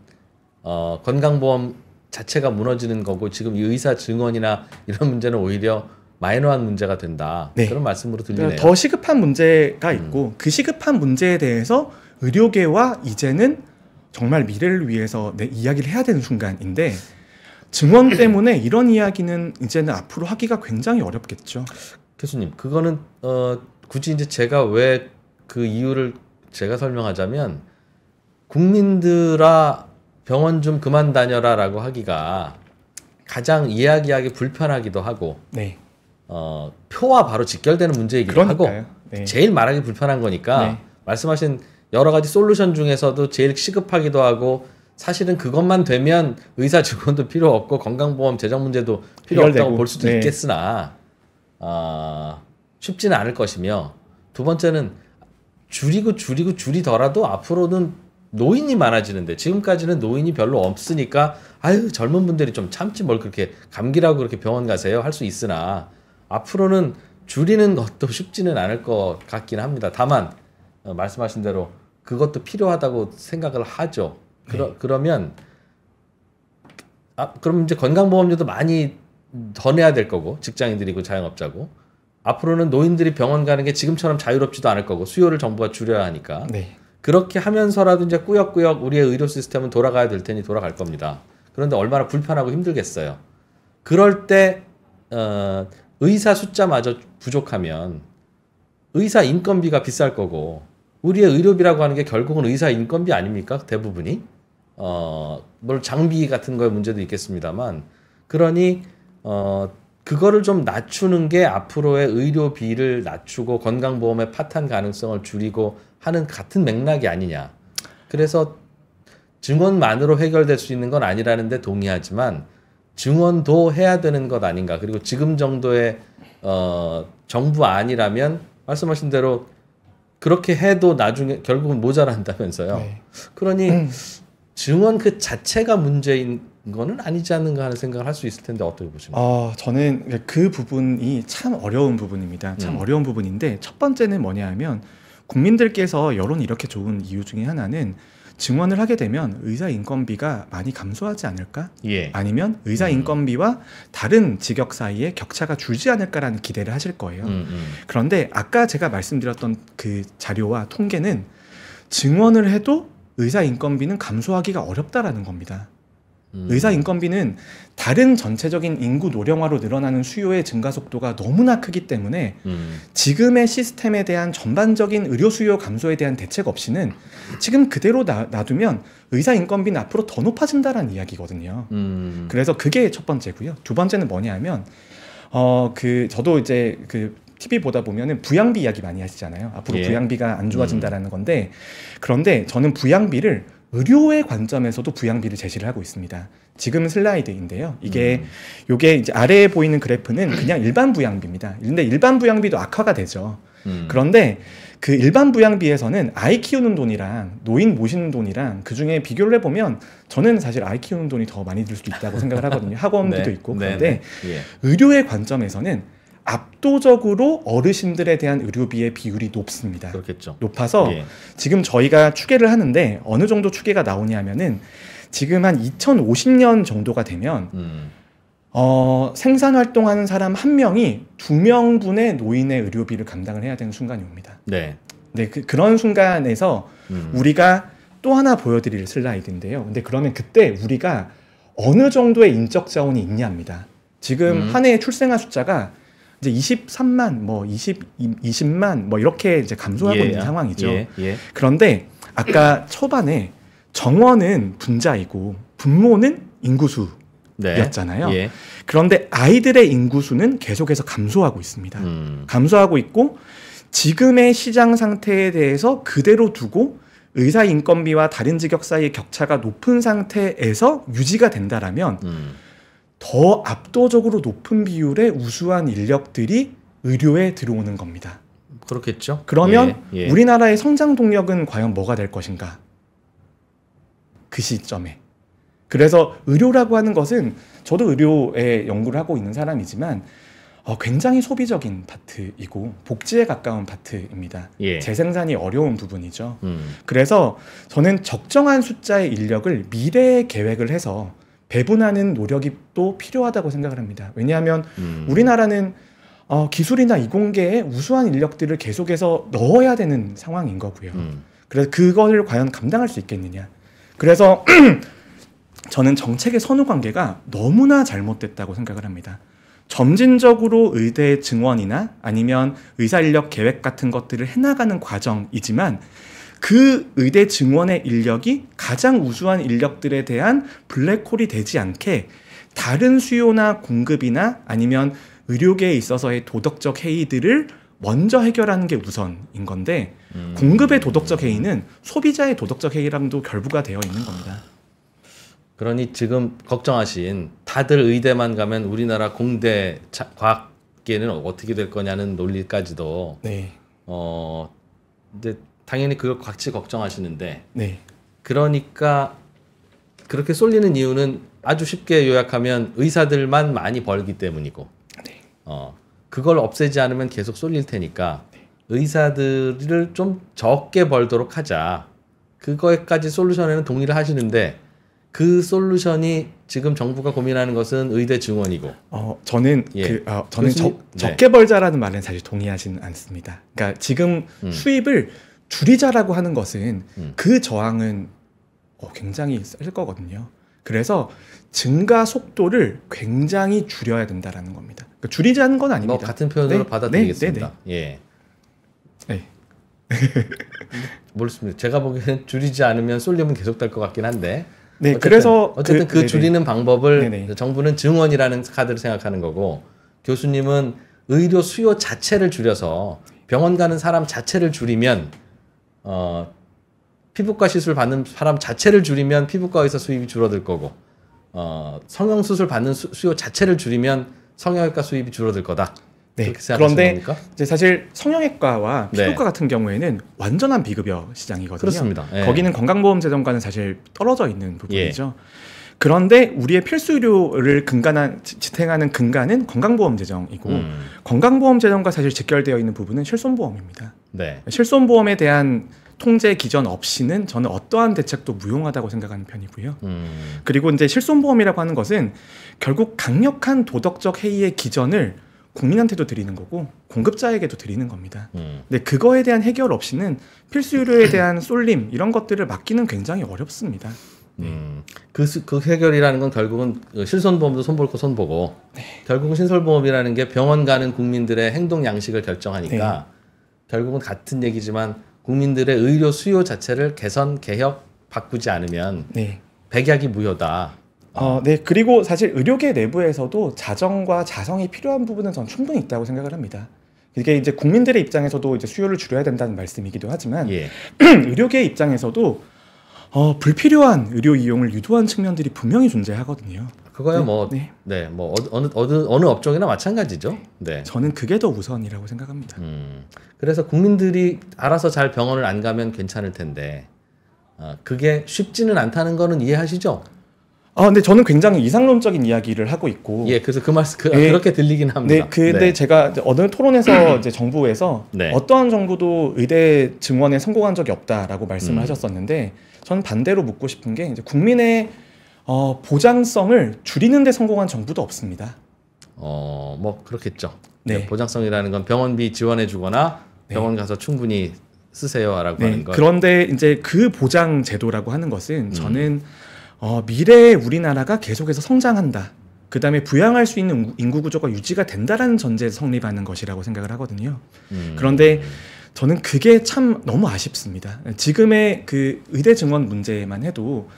어, 건강보험 자체가 무너지는 거고 지금 이 의사 증언이나 이런 문제는 오히려 마이너한 문제가 된다 네. 그런 말씀으로 그러니까 들리네요. 더 시급한 문제가 음. 있고 음. 그 시급한 문제에 대해서 의료계와 이제는 정말 미래를 위해서 내 이야기를 해야 되는 순간인데 증언 때문에 이런 이야기는 이제는 앞으로 하기가 굉장히 어렵겠죠. 교수님, 그거는 어, 굳이 이제 제가 왜 그 이유를 제가 설명하자면 국민들아 병원 좀 그만 다녀라라고 하기가 가장 이야기하기 불편하기도 하고 네. 어, 표와 바로 직결되는 문제이기도 그러니까요. 하고 네. 제일 말하기 불편한 거니까 네. 말씀하신 여러 가지 솔루션 중에서도 제일 시급하기도 하고 사실은 그것만 되면 의사 증원도 필요 없고 건강보험 재정 문제도 필요 없다고 볼 수도 네. 있겠으나 어, 쉽지는 않을 것이며 두 번째는 줄이고 줄이고 줄이더라도 앞으로는 노인이 많아지는데 지금까지는 노인이 별로 없으니까 아유 젊은 분들이 좀 참지 뭘 그렇게 감기라고 그렇게 병원 가세요 할 수 있으나 앞으로는 줄이는 것도 쉽지는 않을 것 같긴 합니다. 다만 어, 말씀하신 대로 그것도 필요하다고 생각을 하죠. 그러, 네. 그러면 아, 그럼 이제 건강보험료도 많이 더 내야 될 거고 직장인들이고 자영업자고 앞으로는 노인들이 병원 가는 게 지금처럼 자유롭지도 않을 거고 수요를 정부가 줄여야 하니까 네. 그렇게 하면서라도 이제 꾸역꾸역 우리의 의료 시스템은 돌아가야 될 테니 돌아갈 겁니다. 그런데 얼마나 불편하고 힘들겠어요. 그럴 때 어, 의사 숫자마저 부족하면 의사 인건비가 비쌀 거고 우리의 의료비라고 하는 게 결국은 의사 인건비 아닙니까? 대부분이. 어, 뭘 장비 같은 거에 문제도 있겠습니다만 그러니 어, 그거를 좀 낮추는 게 앞으로의 의료비를 낮추고 건강보험의 파탄 가능성을 줄이고 하는 같은 맥락이 아니냐. 그래서 증언만으로 해결될 수 있는 건 아니라는데 동의하지만 증언도 해야 되는 것 아닌가. 그리고 지금 정도의 어, 정부 안이라면 말씀하신 대로 그렇게 해도 나중에 결국은 모자란다면서요. 네. 그러니 음. 증언 그 자체가 문제인 거는 아니지 않는가 하는 생각을 할 수 있을 텐데 어떻게 보십니까? 어, 저는 그러니까 그 부분이 참 어려운 부분입니다. 참 음. 어려운 부분인데 첫 번째는 뭐냐 하면 국민들께서 여론이 이렇게 좋은 이유 중에 하나는 증원을 하게 되면 의사 인건비가 많이 감소하지 않을까? 예. 아니면 의사 음. 인건비와 다른 직역 사이에 격차가 줄지 않을까라는 기대를 하실 거예요. 음, 음. 그런데 아까 제가 말씀드렸던 그 자료와 통계는 증원을 해도 의사 인건비는 감소하기가 어렵다라는 겁니다. 음. 의사 인건비는 다른 전체적인 인구 노령화로 늘어나는 수요의 증가 속도가 너무나 크기 때문에 음. 지금의 시스템에 대한 전반적인 의료 수요 감소에 대한 대책 없이는 지금 그대로 나, 놔두면 의사 인건비는 앞으로 더 높아진다라는 이야기거든요. 음. 그래서 그게 첫 번째고요. 두 번째는 뭐냐면 어 그 저도 이제 그 TV 보다 보면은 부양비 이야기 많이 하시잖아요. 앞으로 예. 부양비가 안 좋아진다라는 음. 건데 그런데 저는 부양비를 의료의 관점에서도 부양비를 제시를 하고 있습니다. 지금 슬라이드인데요. 이게 음. 요게 이제 아래에 보이는 그래프는 그냥 일반 부양비입니다. 근데 일반 부양비도 악화가 되죠. 음. 그런데 그 일반 부양비에서는 아이 키우는 돈이랑 노인 모시는 돈이랑 그 중에 비교를 해보면 저는 사실 아이 키우는 돈이 더 많이 들 수도 있다고 생각을 하거든요. 학원비도 네. 있고 네, 그런데 네. 네. 의료의 관점에서는 압도적으로 어르신들에 대한 의료비의 비율이 높습니다. 그렇겠죠. 높아서 예. 지금 저희가 추계를 하는데 어느 정도 추계가 나오냐면은 지금 한 2050년 정도가 되면 음. 어, 생산 활동하는 사람 한 명이 두 명분의 노인의 의료비를 감당을 해야 되는 순간이 옵니다. 네. 네 그, 런 순간에서 음. 우리가 또 하나 보여드릴 슬라이드인데요. 근데 그러면 그때 우리가 어느 정도의 인적 자원이 있냐입니다. 지금 음. 한 해의 출생아 숫자가 이제 23만 뭐 20, 20만 뭐 이렇게 이제 감소하고 예. 있는 아, 상황이죠. 예. 예. 그런데 아까 초반에 정원은 분자이고 분모는 인구수였잖아요. 네. 예. 그런데 아이들의 인구수는 계속해서 감소하고 있습니다. 음. 감소하고 있고 지금의 시장 상태에 대해서 그대로 두고 의사 인건비와 다른 직역 사이의 격차가 높은 상태에서 유지가 된다라면 음. 더 압도적으로 높은 비율의 우수한 인력들이 의료에 들어오는 겁니다. 그렇겠죠. 그러면 예, 예. 우리나라의 성장 동력은 과연 뭐가 될 것인가? 그 시점에. 그래서 의료라고 하는 것은 저도 의료에 연구를 하고 있는 사람이지만 어, 굉장히 소비적인 파트이고 복지에 가까운 파트입니다. 예. 재생산이 어려운 부분이죠. 음. 그래서 저는 적정한 숫자의 인력을 미래의 계획을 해서 배분하는 노력이 또 필요하다고 생각을 합니다. 왜냐하면 음. 우리나라는 어, 기술이나 이공계에 우수한 인력들을 계속해서 넣어야 되는 상황인 거고요. 음. 그래서 그걸 과연 감당할 수 있겠느냐. 그래서 저는 정책의 선후 관계가 너무나 잘못됐다고 생각을 합니다. 점진적으로 의대 증원이나 아니면 의사 인력 계획 같은 것들을 해나가는 과정이지만 그 의대 증원의 인력이 가장 우수한 인력들에 대한 블랙홀이 되지 않게 다른 수요나 공급이나 아니면 의료계에 있어서의 도덕적 해이들을 먼저 해결하는 게 우선인 건데 음. 공급의 도덕적 해이는 소비자의 도덕적 해이랑도 결부가 되어 있는 겁니다. 그러니 지금 걱정하신 다들 의대만 가면 우리나라 공대 자, 과학계는 어떻게 될 거냐는 논리까지도 네. 어 이제 당연히 그걸 같이 걱정하시는데 네. 그러니까 그렇게 쏠리는 이유는 아주 쉽게 요약하면 의사들만 많이 벌기 때문이고 네. 어, 그걸 없애지 않으면 계속 쏠릴 테니까 네. 의사들을 좀 적게 벌도록 하자 그거에까지 솔루션에는 동의를 하시는데 그 솔루션이 지금 정부가 고민하는 것은 의대 증원이고. 어 저는 예. 그 어, 저는 적, 네. 적게 벌자라는 말은 사실 동의하지는 않습니다. 그러니까 지금 음. 수입을 줄이자라고 하는 것은 음. 그 저항은 어, 굉장히 셀 거거든요. 그래서 증가 속도를 굉장히 줄여야 된다라는 겁니다. 그러니까 줄이자는 건 아닙니다. 뭐 같은 표현으로 네, 받아들이겠습니다. 네, 네, 네. 예. 네. 모르겠습니다. 제가 보기에는 줄이지 않으면 쏠림은 계속 될것 같긴 한데. 네, 어쨌든, 그래서 어쨌든 그, 그 네, 줄이는 방법을 네네. 정부는 증원이라는 카드를 생각하는 거고 교수님은 의료 수요 자체를 줄여서 병원 가는 사람 자체를 줄이면 어, 피부과 시술 받는 사람 자체를 줄이면 피부과 에서 수입이 줄어들 거고 어, 성형 수술 받는 수, 수요 자체를 줄이면 성형외과 수입이 줄어들 거다. 네. 그런데 이제 사실 성형외과와 네. 피부과 네. 같은 경우에는 완전한 비급여 시장이거든요. 그렇습니다. 네. 거기는 건강보험재정과는 사실 떨어져 있는 부분이죠. 예. 그런데 우리의 필수 의료를 근간한 지탱하는 근간은 건강보험 재정이고 음. 건강보험 재정과 사실 직결되어 있는 부분은 실손보험입니다. 네. 실손보험에 대한 통제 기전 없이는 저는 어떠한 대책도 무용하다고 생각하는 편이고요. 음. 그리고 이제 실손보험이라고 하는 것은 결국 강력한 도덕적 해이의 기전을 국민한테도 드리는 거고 공급자에게도 드리는 겁니다. 음. 근데 그거에 대한 해결 없이는 필수 의료에 대한 쏠림 이런 것들을 막기는 굉장히 어렵습니다. 네. 음, 그, 그 해결이라는 건 결국은 그 실손보험도 손볼거 손보고 네. 결국은 신설보험이라는 게 병원 가는 국민들의 행동 양식을 결정하니까 네. 결국은 같은 얘기지만 국민들의 의료 수요 자체를 개선 개혁 바꾸지 않으면 네. 백약이 무효다. 어, 네. 그리고 사실 의료계 내부에서도 자정과 자성이 필요한 부분은 전 충분히 있다고 생각을 합니다. 이게 이제 국민들의 입장에서도 이제 수요를 줄여야 된다는 말씀이기도 하지만 예. 의료계 입장에서도 어, 불필요한 의료 이용을 유도한 측면들이 분명히 존재하거든요. 그거야 네, 뭐, 네. 네, 뭐 어, 어느 어느 어느 업종이나 마찬가지죠. 네. 저는 그게 더 우선이라고 생각합니다. 음, 그래서 국민들이 알아서 잘 병원을 안 가면 괜찮을 텐데, 어, 그게 쉽지는 않다는 거는 이해하시죠? 아, 근데 저는 굉장히 이상론적인 이야기를 하고 있고. 예, 그래서 그 말씀 그, 예, 그렇게 들리긴 합니다. 네, 근데 네. 제가 어느 토론에서 이제 정부에서 네. 어떠한 정부도 의대 증원에 성공한 적이 없다라고 말씀을 음. 하셨었는데 저는 반대로 묻고 싶은 게 이제 국민의 어, 보장성을 줄이는데 성공한 정부도 없습니다. 어, 뭐 그렇겠죠. 네. 네 보장성이라는 건 병원비 지원해주거나 네. 병원 가서 충분히 쓰세요라고 네. 하는 거. 그런데 이제 그 보장 제도라고 하는 것은 음. 저는 어, 미래의 우리나라가 계속해서 성장한다. 그 다음에 부양할 수 있는 인구 구조가 유지가 된다라는 전제에 서 성립하는 것이라고 생각을 하거든요. 음. 그런데 저는 그게 참 너무 아쉽습니다. 지금의 그 의대 증원 문제만 해도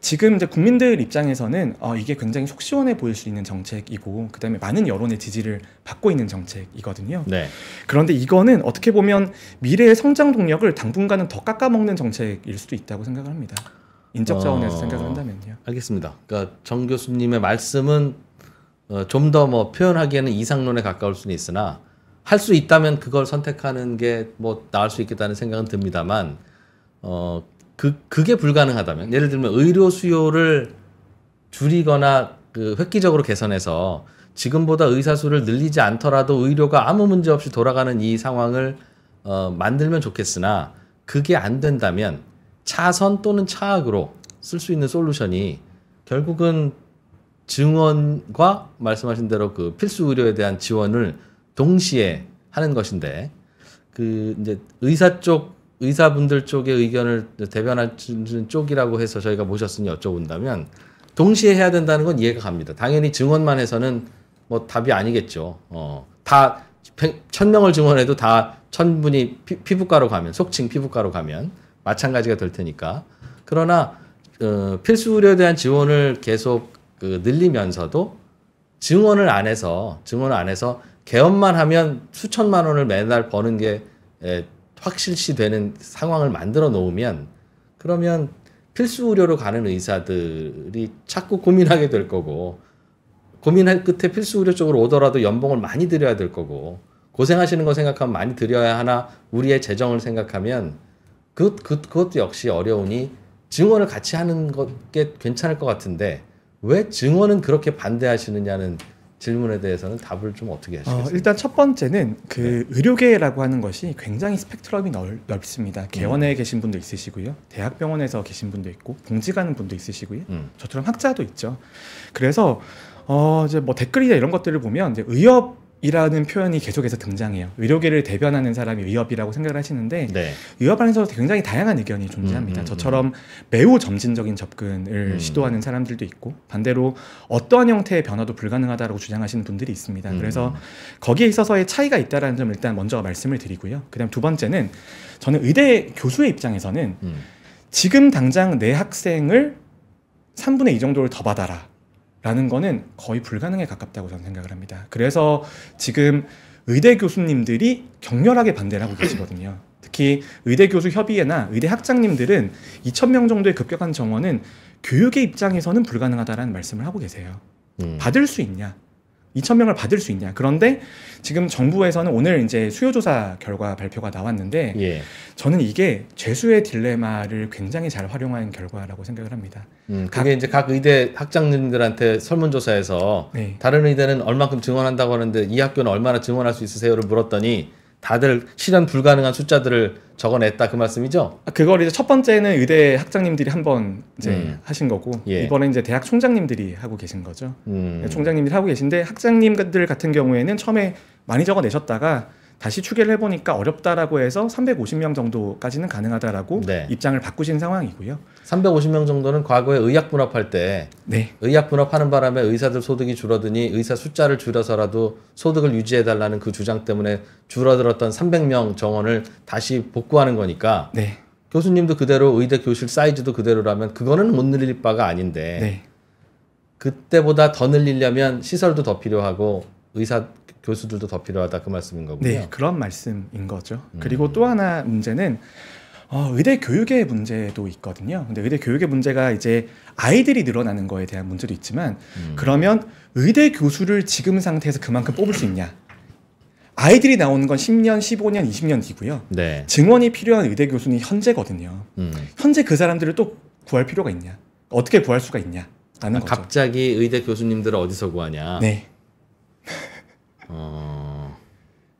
지금 이제 국민들 입장에서는 어, 이게 굉장히 속 시원해 보일 수 있는 정책이고 그다음에 많은 여론의 지지를 받고 있는 정책이거든요. 네. 그런데 이거는 어떻게 보면 미래의 성장 동력을 당분간은 더 깎아먹는 정책일 수도 있다고 생각을 합니다. 인적 자원에서 어... 생각을 한다면요. 알겠습니다. 그러니까 정 교수님의 말씀은 어, 좀 더 뭐 표현하기에는 이상론에 가까울 수는 있으나 할수 있다면 그걸 선택하는 게 뭐 나을 수 있겠다는 생각은 듭니다만 어 그 그게 불가능하다면 예를 들면 의료 수요를 줄이거나 그 획기적으로 개선해서 지금보다 의사 수를 늘리지 않더라도 의료가 아무 문제 없이 돌아가는 이 상황을 어, 만들면 좋겠으나 그게 안 된다면 차선 또는 차악으로 쓸 수 있는 솔루션이 결국은 증원과 말씀하신 대로 그 필수 의료에 대한 지원을 동시에 하는 것인데 그 이제 의사 쪽 의사분들 쪽의 의견을 대변하는 쪽이라고 해서 저희가 모셨으니 여쭤본다면 동시에 해야 된다는 건 이해가 갑니다. 당연히 증언만 해서는 뭐 답이 아니겠죠. 어, 다천 명을 증언해도 다 천 분이 피, 부과로 가면 속칭 피부과로 가면 마찬가지가 될 테니까 그러나 어, 필수 의료에 대한 지원을 계속 그 늘리면서도 증언을 안 해서 증언을 안 해서 개업만 하면 수천만 원을 매달 버는 게 예, 확실시 되는 상황을 만들어 놓으면 그러면 필수 의료로 가는 의사들이 자꾸 고민하게 될 거고 고민할 끝에 필수 의료 쪽으로 오더라도 연봉을 많이 드려야 될 거고 고생하시는 거 생각하면 많이 드려야 하나 우리의 재정을 생각하면 그, 그, 그것도 역시 어려우니 증언을 같이 하는 게 괜찮을 것 같은데 왜 증언은 그렇게 반대하시느냐는 질문에 대해서는 답을 좀 어떻게 어, 하시겠습니 일단 첫 번째는 그 네. 의료계라고 하는 것이 굉장히 스펙트럼이 넓, 습니다 음. 개원에 음. 계신 분도 있으시고요. 대학병원에서 계신 분도 있고 봉지 가는 분도 있으시고요. 음. 저처럼 학자도 있죠. 그래서 어 이제 뭐 댓글이나 이런 것들을 보면 이제 의협 이라는 표현이 계속해서 등장해요. 의료계를 대변하는 사람이 위협이라고 생각을 하시는데 네. 위협 안에서도 굉장히 다양한 의견이 존재합니다. 음, 음, 음. 저처럼 매우 점진적인 접근을 음. 시도하는 사람들도 있고 반대로 어떠한 형태의 변화도 불가능하다고 주장하시는 분들이 있습니다. 음. 그래서 거기에 있어서의 차이가 있다라는 점을 일단 먼저 말씀을 드리고요. 그다음 두 번째는 저는 의대 교수의 입장에서는 음. 지금 당장 내 학생을 3분의 2 정도를 더 받아라. 라는 거는 거의 불가능에 가깝다고 저는 생각을 합니다. 그래서 지금 의대 교수님들이 격렬하게 반대를 하고 계시거든요. 특히 의대 교수 협의회나 의대 학장님들은 2,000명 정도의 급격한 정원은 교육의 입장에서는 불가능하다라는 말씀을 하고 계세요. 음. 받을 수 있냐? 2천 명을 받을 수 있냐. 그런데 지금 정부에서는 오늘 이제 수요조사 결과 발표가 나왔는데 예. 저는 이게 재수의 딜레마를 굉장히 잘 활용한 결과라고 생각을 합니다. 음, 그게 각, 이제 각 의대 학장님들한테 설문조사에서 네. 다른 의대는 얼만큼 증원한다고 하는데 이 학교는 얼마나 증원할 수 있으세요를 물었더니 다들 실현 불가능한 숫자들을 적어냈다 그 말씀이죠? 아, 그걸 이제 첫 번째는 의대 학장님들이 한번 이제 음. 하신 거고 예. 이번에 이제 대학 총장님들이 하고 계신 거죠. 음. 총장님들이 하고 계신데 학장님들 같은 경우에는 처음에 많이 적어내셨다가 다시 추계를 해보니까 어렵다라고 해서 350명 정도까지는 가능하다라고 네. 입장을 바꾸신 상황이고요. 350명 정도는 과거에 의약 분업할 때 네. 의약 분업하는 바람에 의사들 소득이 줄어드니 의사 숫자를 줄여서라도 소득을 유지해달라는 그 주장 때문에 줄어들었던 300명 정원을 다시 복구하는 거니까 네. 교수님도 그대로 의대 교실 사이즈도 그대로라면 그거는 못 늘릴 바가 아닌데 네. 그때보다 더 늘리려면 시설도 더 필요하고 의사 교수들도 더 필요하다 그 말씀인 거군요. 네, 그런 말씀인 거죠. 음. 그리고 또 하나 문제는 어, 의대 교육의 문제도 있거든요. 근데 의대 교육의 문제가 이제 아이들이 늘어나는 거에 대한 문제도 있지만 음. 그러면 의대 교수를 지금 상태에서 그만큼 뽑을 수 있냐? 아이들이 나오는 건 10년, 15년, 20년 뒤고요. 네. 증원이 필요한 의대 교수는 현재거든요. 음. 현재 그 사람들을 또 구할 필요가 있냐? 어떻게 구할 수가 있냐? 라는 아, 갑자기 의대 교수님들을 어디서 구하냐? 네. 어...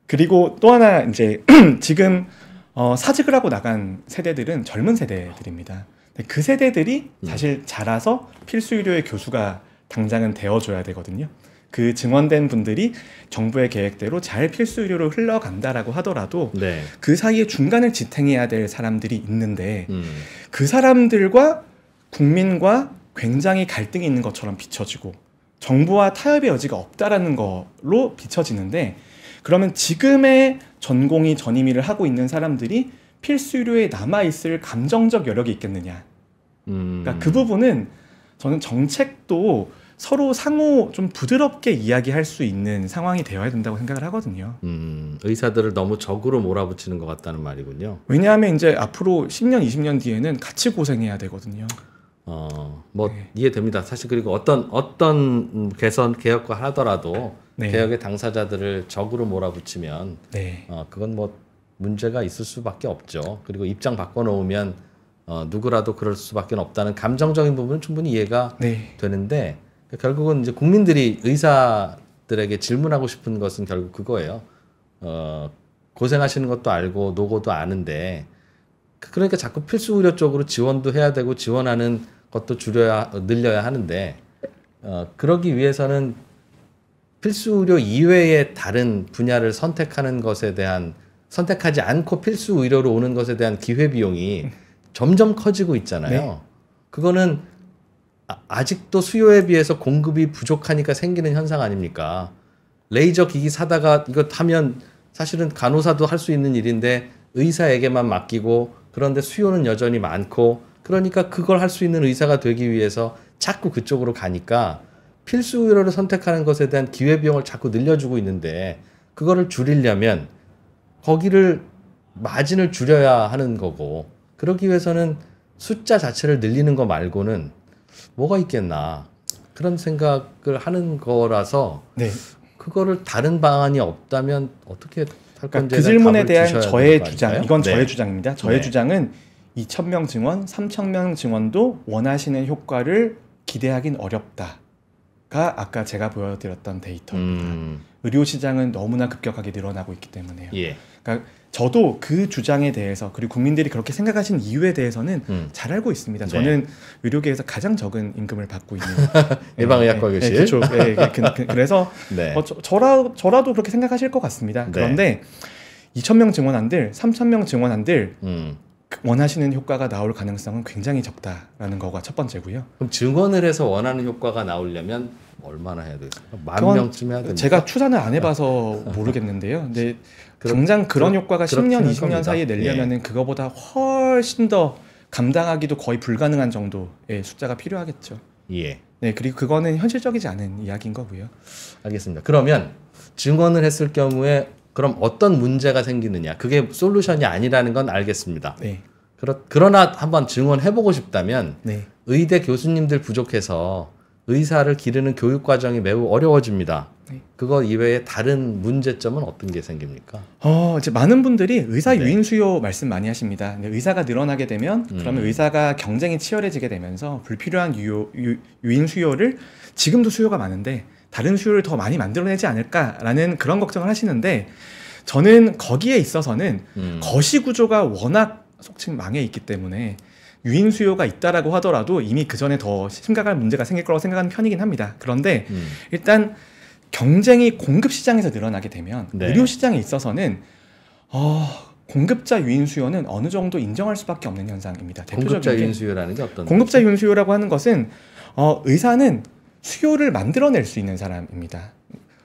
그리고 또 하나 이제 지금 어, 사직을 하고 나간 세대들은 젊은 세대들입니다. 그 세대들이 음. 사실 자라서 필수 의료의 교수가 당장은 되어줘야 되거든요. 그 증원된 분들이 정부의 계획대로 잘 필수 의료로 흘러간다라고 하더라도 네. 그 사이에 중간을 지탱해야 될 사람들이 있는데 음. 그 사람들과 국민과 굉장히 갈등이 있는 것처럼 비춰지고 정부와 타협의 여지가 없다라는 거로 비춰지는데 그러면 지금의 전공이 전임의를 하고 있는 사람들이 필수료에 남아 있을 감정적 여력이 있겠느냐. 음. 그러니까 그 부분은 저는 정책도 서로 상호 좀 부드럽게 이야기할 수 있는 상황이 되어야 된다고 생각을 하거든요. 음, 의사들을 너무 적으로 몰아붙이는 것 같다는 말이군요. 왜냐하면 이제 앞으로 10년, 20년 뒤에는 같이 고생해야 되거든요. 어, 뭐 네. 이해됩니다. 사실 그리고 어떤 어떤 개선 개혁과 하더라도 네. 개혁의 당사자들을 적으로 몰아붙이면 네. 어, 그건 뭐 문제가 있을 수밖에 없죠. 그리고 입장 바꿔놓으면 어, 누구라도 그럴 수밖에 없다는 감정적인 부분은 충분히 이해가 네. 되는데 결국은 이제 국민들이 의사들에게 질문하고 싶은 것은 결국 그거예요. 어, 고생하시는 것도 알고 노고도 아는데 그러니까 자꾸 필수 의료 쪽으로 지원도 해야 되고 지원하는 것도 줄여야 늘려야 하는데 어, 그러기 위해서는 필수 의료 이외의 다른 분야를 선택하는 것에 대한 선택하지 않고 필수 의료로 오는 것에 대한 기회 비용이 점점 커지고 있잖아요. 네. 그거는 아, 아직도 아 수요에 비해서 공급이 부족하니까 생기는 현상 아닙니까? 레이저 기기 사다가 이거 하면 사실은 간호사도 할 수 있는 일인데 의사에게만 맡기고 그런데 수요는 여전히 많고 그러니까 그걸 할 수 있는 의사가 되기 위해서 자꾸 그쪽으로 가니까 필수 의료를 선택하는 것에 대한 기회비용을 자꾸 늘려주고 있는데 그거를 줄이려면 거기를 마진을 줄여야 하는 거고 그러기 위해서는 숫자 자체를 늘리는 거 말고는 뭐가 있겠나 그런 생각을 하는 거라서 네. 그거를 다른 방안이 없다면 어떻게 할 건지 그러니까 그 질문에 대한 저의 주장 이건 네. 저의 주장입니다. 저의 네. 주장은 2,000명 증원, 3,000명 증원도 원하시는 효과를 기대하긴 어렵다가 아까 제가 보여드렸던 데이터입니다. 음. 의료 시장은 너무나 급격하게 늘어나고 있기 때문에요. 예. 그러니까 저도 그 주장에 대해서 그리고 국민들이 그렇게 생각하신 이유에 대해서는 음. 잘 알고 있습니다. 네. 저는 네. 의료계에서 가장 적은 임금을 받고 있는 예방의학과 교실. 네, 그 네, 그, 그, 그 래서 네. 어, 저라, 저라도 그렇게 생각하실 것 같습니다. 그런데 2,000명 증원한들, 3,000명 증원한들 음. 원하시는 효과가 나올 가능성은 굉장히 적다라는 거가 첫 번째고요. 그럼 증언을 해서 원하는 효과가 나오려면 얼마나 해야 돼요? 만 명쯤 해야 됩니까? 제가 추산을 안 해봐서 모르겠는데요. 근데 그 당장 그런 그 효과가 10년, 20년 겁니다. 사이에 내려면 예. 그거보다 훨씬 더 감당하기도 거의 불가능한 정도의 숫자가 필요하겠죠. 예. 네, 그리고 그거는 현실적이지 않은 이야기인 거고요. 알겠습니다. 그러면 증언을 했을 경우에 그럼 어떤 문제가 생기느냐 그게 솔루션이 아니라는 건 알겠습니다. 네. 그러, 그러나 한번 증언해보고 싶다면 네. 의대 교수님들 부족해서 의사를 기르는 교육 과정이 매우 어려워집니다. 네. 그거 이외에 다른 문제점은 어떤 게 생깁니까? 어, 이제 많은 분들이 의사 네. 유인 수요 말씀 많이 하십니다. 의사가 늘어나게 되면 음. 그러면 의사가 경쟁이 치열해지게 되면서 불필요한 유, 유, 유인 수요를 지금도 수요가 많은데 다른 수요를 더 많이 만들어내지 않을까라는 그런 걱정을 하시는데 저는 거기에 있어서는 음. 거시 구조가 워낙 속칭 망해 있기 때문에 유인 수요가 있다라고 하더라도 이미 그 전에 더 심각한 문제가 생길 거라고 생각하는 편이긴 합니다. 그런데 음. 일단 경쟁이 공급 시장에서 늘어나게 되면 네. 의료 시장에 있어서는 어, 공급자 유인 수요는 어느 정도 인정할 수밖에 없는 현상입니다. 공급자 유인 수요라는 게 어떤? 공급자 유인 수요라고 하는 것은 어, 의사는 수요를 만들어낼 수 있는 사람입니다.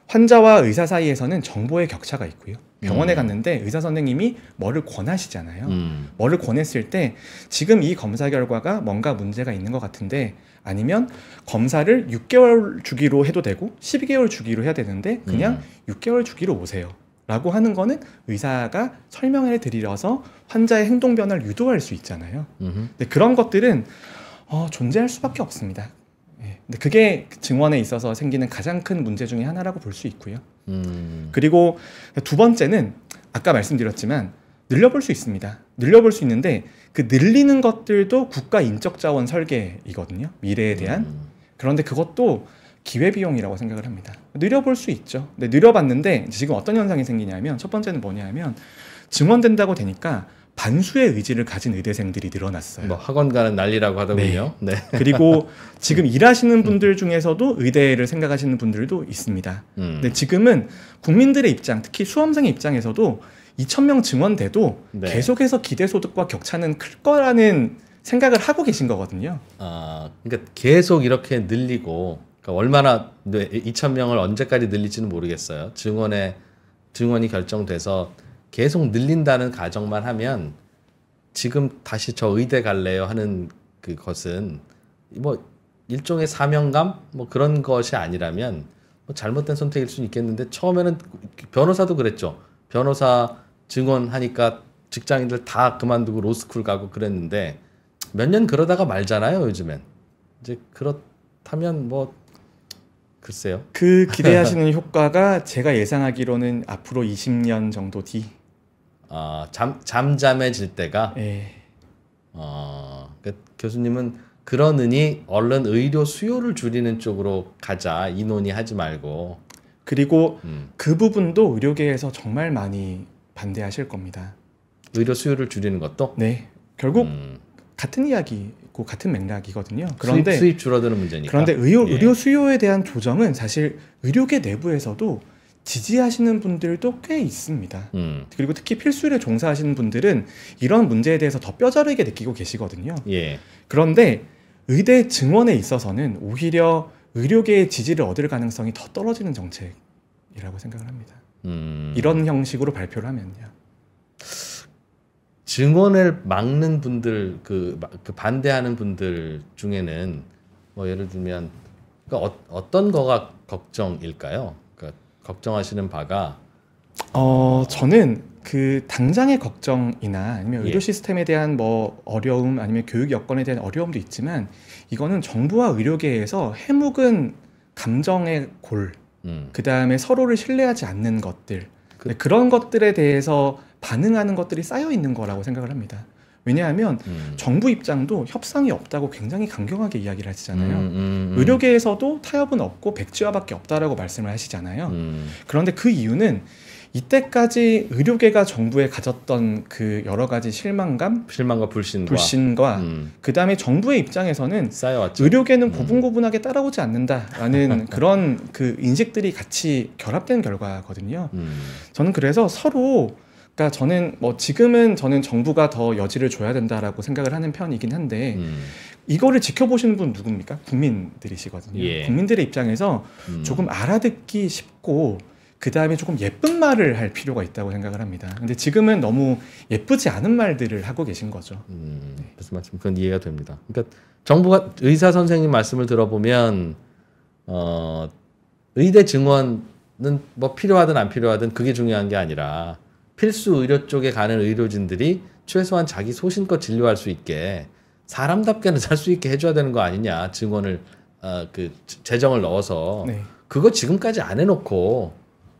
환자와 의사 사이에서는 정보의 격차가 있고요. 병원에 음. 갔는데 의사 선생님이 뭐를 권하시잖아요. 음. 뭐를 권했을 때 지금 이 검사 결과가 뭔가 문제가 있는 것 같은데 아니면 검사를 6개월 주기로 해도 되고 12개월 주기로 해야 되는데 그냥 음. 6개월 주기로 오세요. 라고 하는 거는 의사가 설명해 드리려서 환자의 행동 변화를 유도할 수 있잖아요. 근데 그런 것들은 어, 존재할 수밖에 없습니다. 근데 그게 증원에 있어서 생기는 가장 큰 문제 중의 하나라고 볼 수 있고요. 음. 그리고 두 번째는 아까 말씀드렸지만 늘려볼 수 있습니다. 늘려볼 수 있는데 그 늘리는 것들도 국가 인적 자원 설계이거든요. 미래에 음. 대한. 음. 그런데 그것도 기회비용이라고 생각을 합니다. 늘려볼 수 있죠. 근데 늘려봤는데 지금 어떤 현상이 생기냐면 첫 번째는 뭐냐면 증원된다고 되니까 반수의 의지를 가진 의대생들이 늘어났어요. 뭐 학원가는 난리라고 네. 하더군요. 네. 네. 그리고 지금 일하시는 음. 분들 중에서도 의대를 생각하시는 분들도 있습니다. 음. 근데 지금은 국민들의 입장, 특히 수험생 입장에서도 2,000명 증원돼도 네. 계속해서 기대 소득과 격차는 클 거라는 생각을 하고 계신 거거든요. 아, 그러니까 계속 이렇게 늘리고 그러니까 얼마나 2,000명을 언제까지 늘릴지는 모르겠어요. 증원에 증원이 결정돼서 계속 늘린다는 가정만 하면 지금 다시 저 의대 갈래요 하는 그것은 뭐 일종의 사명감 뭐 그런 것이 아니라면 뭐 잘못된 선택일 수는 있겠는데 처음에는 변호사도 그랬죠. 변호사 증언하니까 직장인들 다 그만두고 로스쿨 가고 그랬는데 몇 년 그러다가 말잖아요 요즘엔 이제 그렇다면 뭐 글쎄요. 그 기대하시는 효과가 제가 예상하기로는 앞으로 20년 정도 뒤 어, 잠 잠잠해질 때가 에 예. 어, 그 교수님은 그러느니 얼른 의료 수요를 줄이는 쪽으로 가자 이논이 하지 말고 그리고 음. 그 부분도 의료계에서 정말 많이 반대하실 겁니다. 의료 수요를 줄이는 것도 네 결국 음. 같은 이야기고 그 같은 맥락이거든요. 그런데 수입, 수입 줄어드는 문제니까. 그런데 의료, 예. 의료 수요에 대한 조정은 사실 의료계 내부에서도 지지하시는 분들도 꽤 있습니다. 음. 그리고 특히 필수를 종사하시는 분들은 이런 문제에 대해서 더 뼈저리게 느끼고 계시거든요. 예. 그런데 의대 증원에 있어서는 오히려 의료계의 지지를 얻을 가능성이 더 떨어지는 정책이라고 생각을 합니다. 음. 이런 형식으로 발표를 하면요. 증언을 막는 분들 그, 그, 반대하는 분들 중에는 뭐 예를 들면 그러니까 어, 떤 거가 걱정일까요? 걱정하시는 바가 어 저는 그 당장의 걱정이나 아니면 예. 의료 시스템에 대한 뭐 어려움 아니면 교육 여건에 대한 어려움도 있지만 이거는 정부와 의료계에서 해묵은 감정의 골, 음. 그 다음에 서로를 신뢰하지 않는 것들 그... 네, 그런 것들에 대해서 반응하는 것들이 쌓여 있는 거라고 생각을 합니다. 왜냐하면 음. 정부 입장도 협상이 없다고 굉장히 강경하게 이야기를 하시잖아요. 음, 음, 음. 의료계에서도 타협은 없고 백지화밖에 없다라고 말씀을 하시잖아요. 음. 그런데 그 이유는 이때까지 의료계가 정부에 가졌던 그 여러 가지 실망감, 실망과 불신과, 불신과 음. 그다음에 정부의 입장에서는 쌓여왔죠. 의료계는 음. 고분고분하게 따라오지 않는다라는 그런 그 인식들이 같이 결합된 결과거든요. 음. 저는 그래서 서로 그러니까 저는 뭐 지금은 저는 정부가 더 여지를 줘야 된다라고 생각을 하는 편이긴 한데 음. 이거를 지켜보시는 분 누굽니까? 국민들이시거든요. 예. 국민들의 입장에서 음. 조금 알아듣기 쉽고 그 다음에 조금 예쁜 말을 할 필요가 있다고 생각을 합니다. 근데 지금은 너무 예쁘지 않은 말들을 하고 계신 거죠. 음, 무슨 말씀? 그건 이해가 됩니다. 그러니까 정부가 의사 선생님 말씀을 들어보면 어, 의대 증원은 뭐 필요하든 안 필요하든 그게 중요한 게 아니라 필수 의료 쪽에 가는 의료진들이 최소한 자기 소신껏 진료할 수 있게 사람답게는 살 수 있게 해줘야 되는 거 아니냐 증언을 어, 그 재정을 넣어서 네. 그거 지금까지 안 해놓고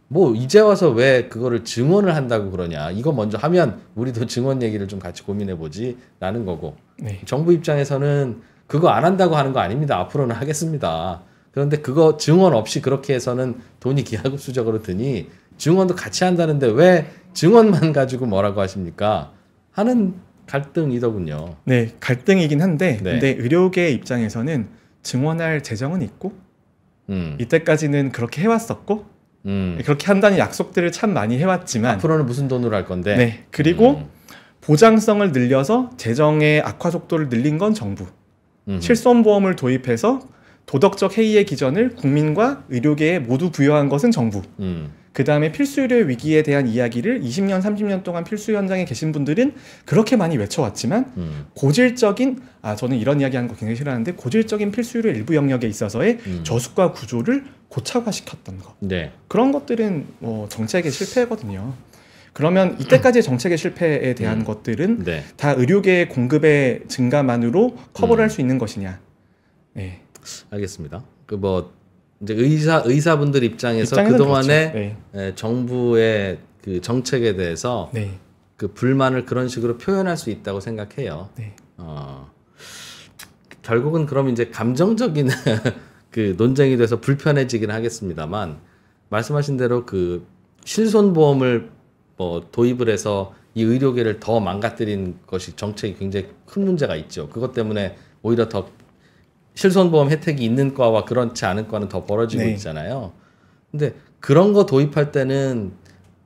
뭐 이제 와서 왜 그거를 증언을 한다고 그러냐 이거 먼저 하면 우리도 증언 얘기를 좀 같이 고민해 보지라는 거고 네. 정부 입장에서는 그거 안 한다고 하는 거 아닙니다 앞으로는 하겠습니다 그런데 그거 증언 없이 그렇게 해서는 돈이 기하급수적으로 드니 증언도 같이 한다는데 왜 증언만 가지고 뭐라고 하십니까? 하는 갈등이더군요. 네, 갈등이긴 한데 네. 근데 의료계 입장에서는 증언할 재정은 있고 음. 이때까지는 그렇게 해왔었고 음. 그렇게 한다는 약속들을 참 많이 해왔지만 앞으로는 무슨 돈으로 할 건데 네 그리고 음. 보장성을 늘려서 재정의 악화 속도를 늘린 건 정부 실손보험을 도입해서 도덕적 해이의 기전을 국민과 의료계에 모두 부여한 것은 정부 음. 그 다음에 필수 요료 위기에 대한 이야기를 20년, 30년 동안 필수 현장에 계신 분들은 그렇게 많이 외쳐왔지만 음. 고질적인 아 저는 이런 이야기하는 거 굉장히 싫어하는데 고질적인 필수 요료 일부 영역에 있어서의 음. 저수가 구조를 고착화시켰던 것 네. 그런 것들은 뭐 정책의 실패거든요. 그러면 이때까지의 정책의 실패에 대한 음. 것들은 네. 다 의료계의 공급의 증가만으로 커버를 음. 할수 있는 것이냐? 네. 알겠습니다. 그뭐 이제 의사 의사분들 입장에서 그 동안에 그렇죠. 네. 예, 정부의 그 정책에 대해서 네. 그 불만을 그런 식으로 표현할 수 있다고 생각해요. 네. 어, 결국은 그럼 이제 감정적인 그 논쟁이 돼서 불편해지긴 하겠습니다만 말씀하신 대로 그 실손보험을 뭐 도입을 해서 이 의료계를 더 망가뜨린 것이 정책이 굉장히 큰 문제가 있죠. 그것 때문에 오히려 더 실손보험 혜택이 있는 과와 그렇지 않은 과는 더 벌어지고 네. 있잖아요. 근데 그런 거 도입할 때는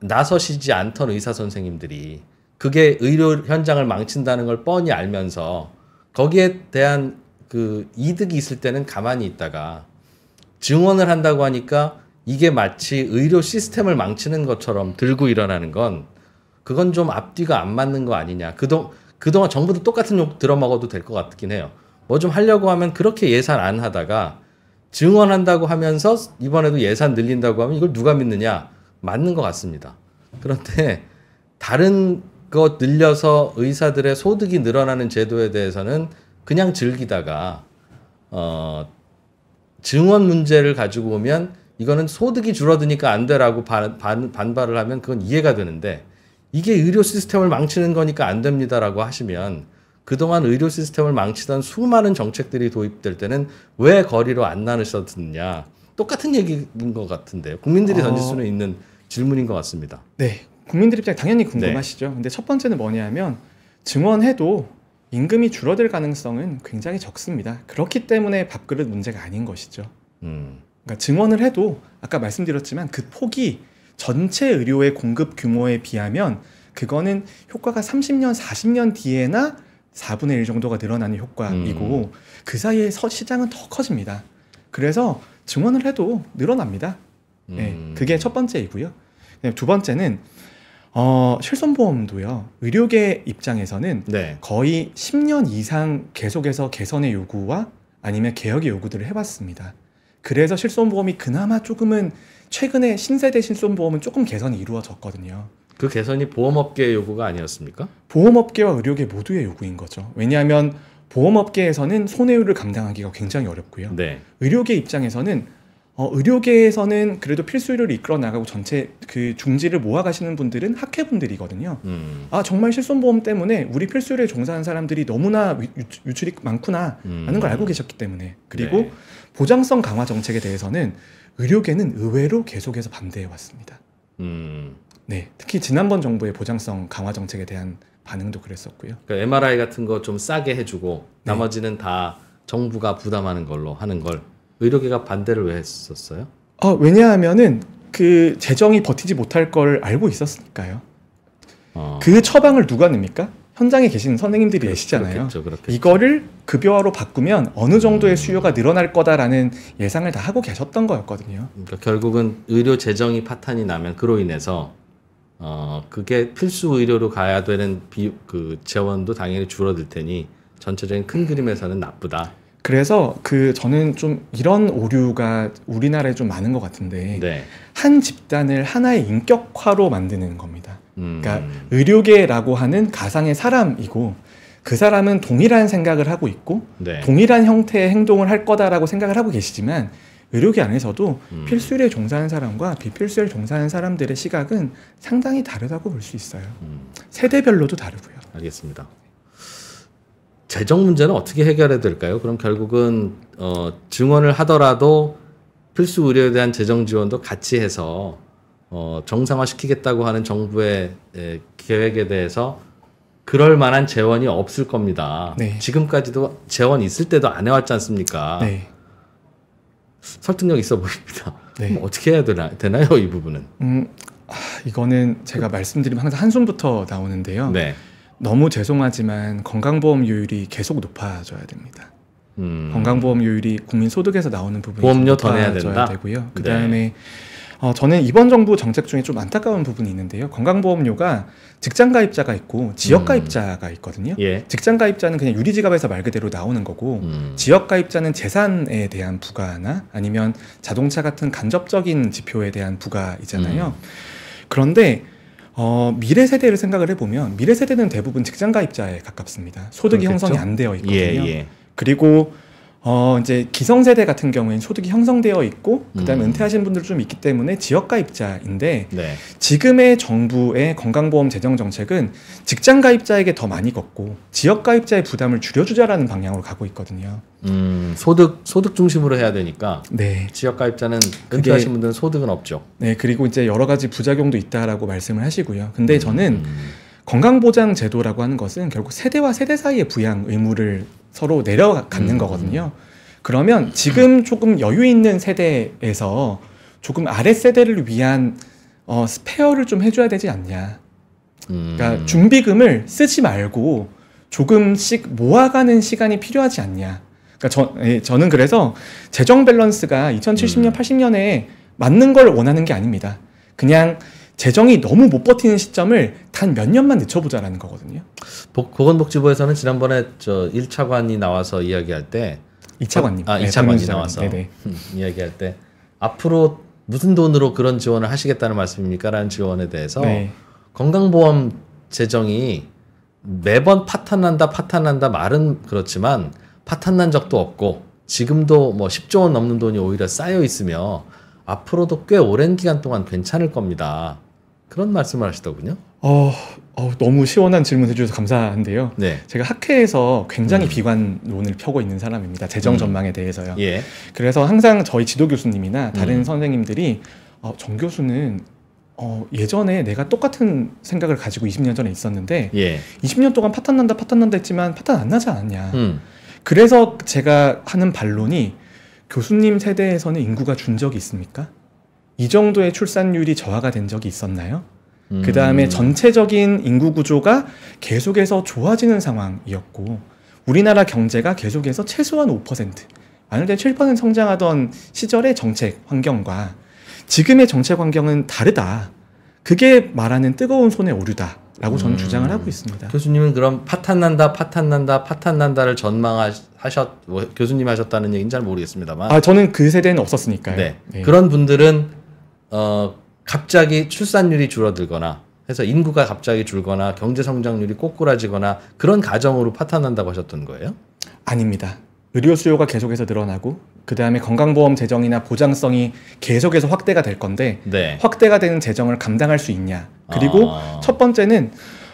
나서시지 않던 의사 선생님들이 그게 의료 현장을 망친다는 걸 뻔히 알면서 거기에 대한 그 이득이 있을 때는 가만히 있다가 증언을 한다고 하니까 이게 마치 의료 시스템을 망치는 것처럼 들고 일어나는 건 그건 좀 앞뒤가 안 맞는 거 아니냐. 그동 그동안 정부도 똑같은 욕 들어먹어도 될 것 같긴 해요. 뭐좀 하려고 하면 그렇게 예산 안 하다가 증원한다고 하면서 이번에도 예산 늘린다고 하면 이걸 누가 믿느냐? 맞는 것 같습니다. 그런데 다른 것 늘려서 의사들의 소득이 늘어나는 제도에 대해서는 그냥 즐기다가 어, 증언 문제를 가지고 오면 이거는 소득이 줄어드니까 안 되라고 반, 반, 반발을 하면 그건 이해가 되는데 이게 의료 시스템을 망치는 거니까 안 됩니다라고 하시면 그동안 의료 시스템을 망치던 수많은 정책들이 도입될 때는 왜 거리로 안 나누셨느냐. 똑같은 얘기인 것 같은데요. 국민들이 어... 던질 수는 있는 질문인 것 같습니다. 네. 국민들 입장 당연히 네. 궁금하시죠. 네. 근데 첫 번째는 뭐냐면 증언해도 임금이 줄어들 가능성은 굉장히 적습니다. 그렇기 때문에 밥그릇 문제가 아닌 것이죠. 음. 그러니까 증언을 해도 아까 말씀드렸지만 그 폭이 전체 의료의 공급 규모에 비하면 그거는 효과가 30년, 40년 뒤에나 4분의 1 정도가 늘어나는 효과이고 음. 그 사이에 서 시장은 더 커집니다. 그래서 증원을 해도 늘어납니다. 네, 음. 네, 그게 첫 번째이고요. 두 번째는 어, 실손보험도요. 의료계 입장에서는 네. 거의 10년 이상 계속해서 개선의 요구와 아니면 개혁의 요구들을 해봤습니다 그래서 실손보험이 그나마 조금은 최근에 신세대 실손보험은 조금 개선이 이루어졌거든요. 그 개선이 보험업계의 요구가 아니었습니까? 보험업계와 의료계 모두의 요구인 거죠. 왜냐하면 보험업계에서는 손해율을 감당하기가 굉장히 어렵고요. 네. 의료계 입장에서는 어, 의료계에서는 그래도 필수료를 의 이끌어 나가고 전체 그 중지를 모아가시는 분들은 학회분들이거든요. 음. 아 정말 실손보험 때문에 우리 필수료에 의종사하는 사람들이 너무나 유출이 많구나 하는 음. 걸 알고 계셨기 때문에 그리고 네. 보장성 강화 정책에 대해서는 의료계는 의외로 계속해서 반대해 왔습니다. 음. 네, 특히 지난번 정부의 보장성 강화 정책에 대한 반응도 그랬었고요. 그러니까 MRI 같은 거 좀 싸게 해주고 네. 나머지는 다 정부가 부담하는 걸로 하는 걸 의료계가 반대를 왜 했었어요? 어, 왜냐하면은 그 재정이 버티지 못할 걸 알고 있었으니까요. 어. 그 처방을 누가 냅니까? 현장에 계신 선생님들이 그렇, 내시잖아요. 그렇겠죠, 그렇겠죠. 이거를 급여화로 바꾸면 어느 정도의 음. 수요가 늘어날 거다라는 예상을 다 하고 계셨던 거였거든요. 그러니까 결국은 의료 재정이 파탄이 나면 그로 인해서 어, 그게 필수 의료로 가야 되는 비, 그 재원도 당연히 줄어들 테니 전체적인 큰 그림에서는 나쁘다. 그래서 그 저는 좀 이런 오류가 우리나라에 좀 많은 것 같은데 네. 한 집단을 하나의 인격화로 만드는 겁니다. 그러니까 음. 그러니까 의료계라고 하는 가상의 사람이고 그 사람은 동일한 생각을 하고 있고 네. 동일한 형태의 행동을 할 거다라고 생각을 하고 계시지만 의료계 안에서도 음. 필수의에 종사하는 사람과 비필수의에 종사하는 사람들의 시각은 상당히 다르다고 볼 수 있어요. 음. 세대별로도 다르고요. 알겠습니다. 재정 문제는 어떻게 해결해야 될까요? 그럼 결국은 어, 증언을 하더라도 필수 의료에 대한 재정 지원도 같이 해서 어, 정상화시키겠다고 하는 정부의 에, 계획에 대해서 그럴 만한 재원이 없을 겁니다. 네. 지금까지도 재원 있을 때도 안 해왔지 않습니까? 네. 설득력 있어 보입니다. 네. 뭐 어떻게 해야 되나, 되나요, 이 부분은? 음, 아, 이거는 제가 말씀드리면 항상 한숨부터 나오는데요. 네. 너무 죄송하지만 건강보험 료율이 계속 높아져야 됩니다. 음. 건강보험 료율이 국민 소득에서 나오는 부분이 보험료 더 내야 된다. 되고요. 네. 그다음에 네. 어, 저는 이번 정부 정책 중에 좀 안타까운 부분이 있는데요. 건강보험료가 직장 가입자가 있고 지역 음. 가입자가 있거든요. 음. 예. 직장 가입자는 그냥 유리지갑에서 말 그대로 나오는 거고 음. 지역 가입자는 재산에 대한 부과나 아니면 자동차 같은 간접적인 지표에 대한 부과이잖아요. 음. 그런데 어, 미래 세대를 생각을 해보면 미래 세대는 대부분 직장 가입자에 가깝습니다. 소득이 그렇겠죠? 형성이 안 되어 예, 있거든요. 예, 예. 그리고 어 이제 기성세대 같은 경우에는 소득이 형성되어 있고 그다음에 음. 은퇴하신 분들 좀 있기 때문에 지역가입자인데 네. 지금의 정부의 건강보험 재정 정책은 직장가입자에게 더 많이 걷고 지역가입자의 부담을 줄여주자라는 방향으로 가고 있거든요. 음, 소득 소득 중심으로 해야 되니까 네. 지역 가입자는 은퇴하신 분들은 소득은 없죠. 네, 그리고 이제 여러 가지 부작용도 있다라고 말씀을 하시고요. 근데 저는 음. 건강보장제도라고 하는 것은 결국 세대와 세대 사이의 부양 의무를 서로 내려갚는 음. 거거든요. 그러면 지금 조금 여유 있는 세대에서 조금 아래 세대를 위한 어, 스페어를 좀 해줘야 되지 않냐. 그러니까 음. 준비금을 쓰지 말고 조금씩 모아가는 시간이 필요하지 않냐. 그러니까 저, 예, 저는 그래서 재정 밸런스가 2070년, 음. 80년에 맞는 걸 원하는 게 아닙니다. 그냥 재정이 너무 못 버티는 시점을 단 몇 년만 늦춰보자라는 거거든요. 복, 보건복지부에서는 지난번에 저 1차관이 나와서 이야기할 때 2차관님. 아, 2차관이 네, 나와서 음, 이야기할 때 앞으로 무슨 돈으로 그런 지원을 하시겠다는 말씀입니까? 라는 지원에 대해서 네. 건강보험 재정이 매번 파탄난다 파탄난다 말은 그렇지만 파탄난 적도 없고 지금도 뭐 10조 원 넘는 돈이 오히려 쌓여 있으며 앞으로도 꽤 오랜 기간 동안 괜찮을 겁니다. 그런 말씀을 하시더군요. 어, 어, 너무 시원한 질문 해주셔서 감사한데요. 네. 제가 학회에서 굉장히 음. 비관론을 펴고 있는 사람입니다. 재정 음. 전망에 대해서요. 예. 그래서 항상 저희 지도 교수님이나 다른 음. 선생님들이 어, 정 교수는 어, 예전에 내가 똑같은 생각을 가지고 20년 전에 있었는데 예. 20년 동안 파탄 난다 파탄 난다 했지만 파탄 안 나지 않았냐. 음. 그래서 제가 하는 반론이 교수님 세대에서는 인구가 준 적이 있습니까? 이 정도의 출산율이 저하가 된 적이 있었나요? 음. 그 다음에 전체적인 인구 구조가 계속해서 좋아지는 상황이었고, 우리나라 경제가 계속해서 최소한 5%, 많을 때7% 성장하던 시절의 정책 환경과 지금의 정책 환경은 다르다. 그게 말하는 뜨거운 손의 오류다. 라고 저는 음. 주장을 하고 있습니다. 교수님은 그럼 파탄 난다, 파탄 난다, 파탄 난다를 전망하셨, 뭐 교수님 하셨다는 얘기는 잘 모르겠습니다만. 아, 저는 그 세대는 없었으니까요. 네. 네. 그런 분들은 어, 갑자기 출산율이 줄어들거나 해서 인구가 갑자기 줄거나 경제 성장률이 꼬꾸라지거나 그런 가정으로 파탄난다고 하셨던 거예요? 아닙니다. 의료 수요가 계속해서 늘어나고 그다음에 건강보험 재정이나 보장성이 계속해서 확대가 될 건데 네. 확대가 되는 재정을 감당할 수 있냐. 그리고 아... 첫 번째는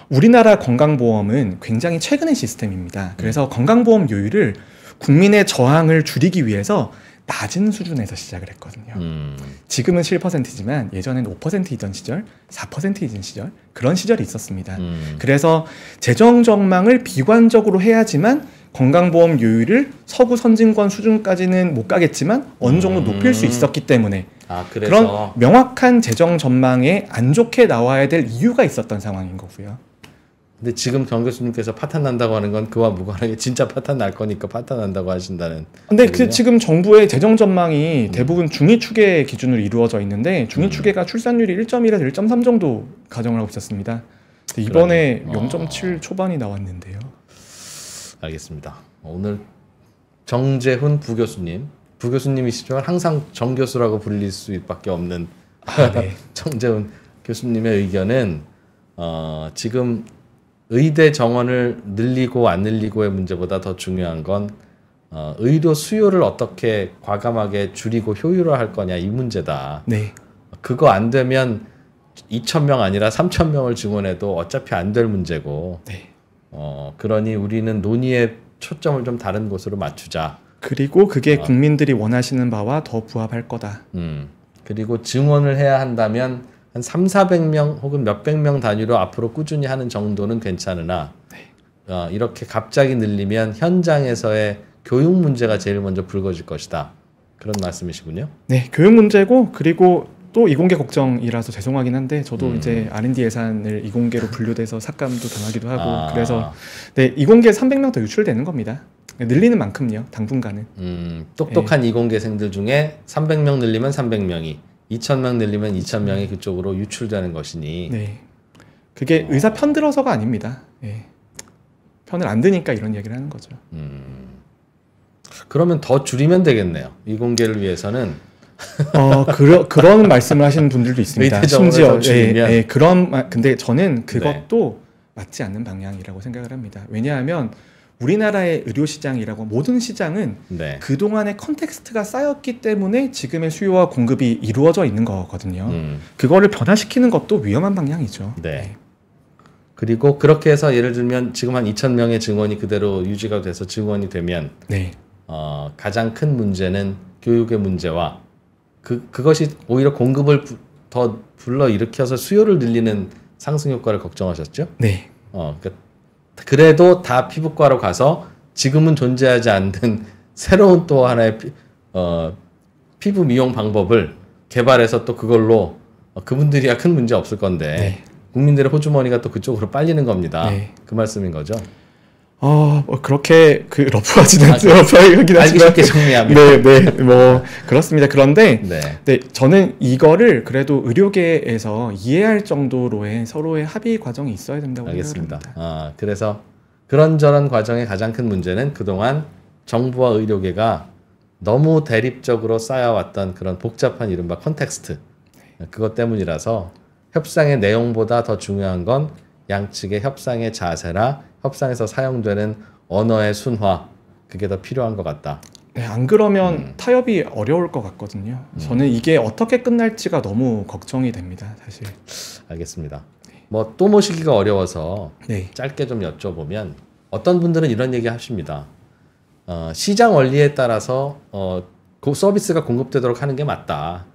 우리나라 건강보험은 굉장히 최근의 시스템입니다. 그래서 음. 건강보험 요율을 국민의 저항을 줄이기 위해서 낮은 수준에서 시작을 했거든요. 음. 지금은 7%지만 예전에는 5%이던 시절, 4%이던 시절 그런 시절이 있었습니다. 음. 그래서 재정 전망을 비관적으로 해야지만 건강보험 유율을 서구 선진권 수준까지는 못 가겠지만 어느 정도 음. 높일 수 있었기 때문에 아, 그런 명확한 재정 전망에 안 좋게 나와야 될 이유가 있었던 상황인 거고요. 근데 지금 정 교수님께서 파탄 난다고 하는 건 그와 무관하게 진짜 파탄 날 거니까 파탄 난다고 하신다는. 근데 그 지금 정부의 재정 전망이 음. 대부분 중위 추계 기준으로 이루어져 있는데 중위 음. 추계가 출산율이 1.1에서 1.3 정도 가정을 하고 있었습니다. 이번에 어. 0.7 아. 초반이 나왔는데요. 알겠습니다. 오늘 정재훈 부교수님, 부교수님이시지만 항상 정 교수라고 불릴 수밖에 없는 아, 네. 정재훈 교수님의 의견은 어, 지금 의대 정원을 늘리고 안 늘리고의 문제보다 더 중요한 건 어, 의료 수요를 어떻게 과감하게 줄이고 효율화할 거냐 이 문제다. 네. 그거 안 되면 2천 명 아니라 3천 명을 증원해도 어차피 안 될 문제고. 네. 어 그러니 우리는 논의의 초점을 좀 다른 곳으로 맞추자. 그리고 그게 어. 국민들이 원하시는 바와 더 부합할 거다. 음. 그리고 증원을 해야 한다면 한 3, 400명 혹은 몇백 명 단위로 앞으로 꾸준히 하는 정도는 괜찮으나 네. 어, 이렇게 갑자기 늘리면 현장에서의 교육 문제가 제일 먼저 불거질 것이다. 그런 말씀이시군요. 네, 교육 문제고 그리고 또 이공계 걱정이라서 죄송하긴 한데 저도 음. 이제 R&D 예산을 이공계로 분류돼서 삭감도 당하기도 하고 아. 그래서 네 이공계 300명 더 유출되는 겁니다. 네, 늘리는 만큼요 당분간은. 음, 똑똑한 네. 이공계생들 중에 300명 늘리면 300명이 2천명 늘리면 2천명이 그쪽으로 유출되는 것이니 네. 그게 어... 의사 편들어서가 아닙니다. 예. 편을 안 드니까 이런 얘기를 하는 거죠. 음... 그러면 더 줄이면 되겠네요. 이 공개를 위해서는 어, 그러, 그런 말씀을 하시는 분들도 있습니다. 심지어 예, 예, 그런 근데 저는 그것도 네. 맞지 않는 방향이라고 생각을 합니다. 왜냐하면 우리나라의 의료 시장이라고 모든 시장은 네. 그동안의 컨텍스트가 쌓였기 때문에 지금의 수요와 공급이 이루어져 있는 거거든요. 음. 그거를 변화시키는 것도 위험한 방향이죠. 네. 그리고 그렇게 해서 예를 들면 지금 한 2천 명의 증원이 그대로 유지가 돼서 증원이 되면 네. 어, 가장 큰 문제는 교육의 문제와 그 그것이 오히려 공급을 부, 더 불러 일으켜서 수요를 늘리는 상승 효과를 걱정하셨죠? 네. 어, 그러니까 그래도 다 피부과로 가서 지금은 존재하지 않는 새로운 또 하나의 피, 어, 피부 미용 방법을 개발해서 또 그걸로 어, 그분들이야 큰 문제 없을 건데 네. 국민들의 호주머니가 또 그쪽으로 빨리는 겁니다. 네. 그 말씀인 거죠. 어, 뭐 그렇게 그 러프하지는 아, 러프하긴 하지만 정리합니다. 네, 네, 뭐 그렇습니다. 그런데 네. 네, 저는 이거를 그래도 의료계에서 이해할 정도로의 서로의 합의 과정이 있어야 된다고 알겠습니다. 생각합니다. 아, 그래서 그런저런 과정의 가장 큰 문제는 그동안 정부와 의료계가 너무 대립적으로 쌓여왔던 그런 복잡한 이른바 컨텍스트 그것 때문이라서 협상의 내용보다 더 중요한 건 양측의 협상의 자세라 협상에서 사용되는 언어의 순화 그게 더 필요한 것 같다. 네, 안 그러면 음. 타협이 어려울 것 같거든요. 음. 저는 이게 어떻게 끝날지가 너무 걱정이 됩니다, 사실. 알겠습니다. 네. 뭐 뭐또 모시기가 어려워서 네. 짧게 좀 여쭤보면 어떤 분들은 이런 얘기 하십니다. 어, 시장 원리에 따라서 어, 그 서비스가 공급되도록 하는 게 맞다.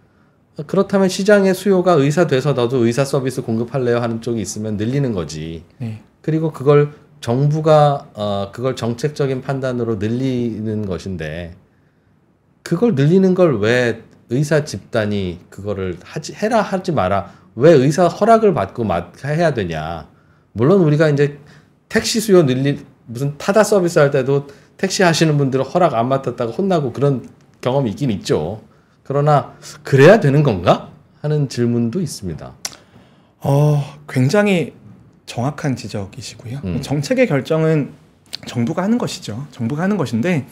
그렇다면 시장의 수요가 의사 돼서 너도 의사 서비스 공급할래요 하는 쪽이 있으면 늘리는 거지. 네. 그리고 그걸 정부가 어, 그걸 정책적인 판단으로 늘리는 것인데 그걸 늘리는 걸 왜 의사 집단이 그거를 하지 해라 하지 마라 왜 의사 허락을 받고 막 해야 되냐 물론 우리가 이제 택시 수요 늘리 무슨 타다 서비스 할 때도 택시 하시는 분들은 허락 안 맡았다가 혼나고 그런 경험이 있긴 있죠. 그러나 그래야 되는 건가 하는 질문도 있습니다. 어, 굉장히 정확한 지적이시고요. 음. 정책의 결정은 정부가 하는 것이죠. 정부가 하는 것인데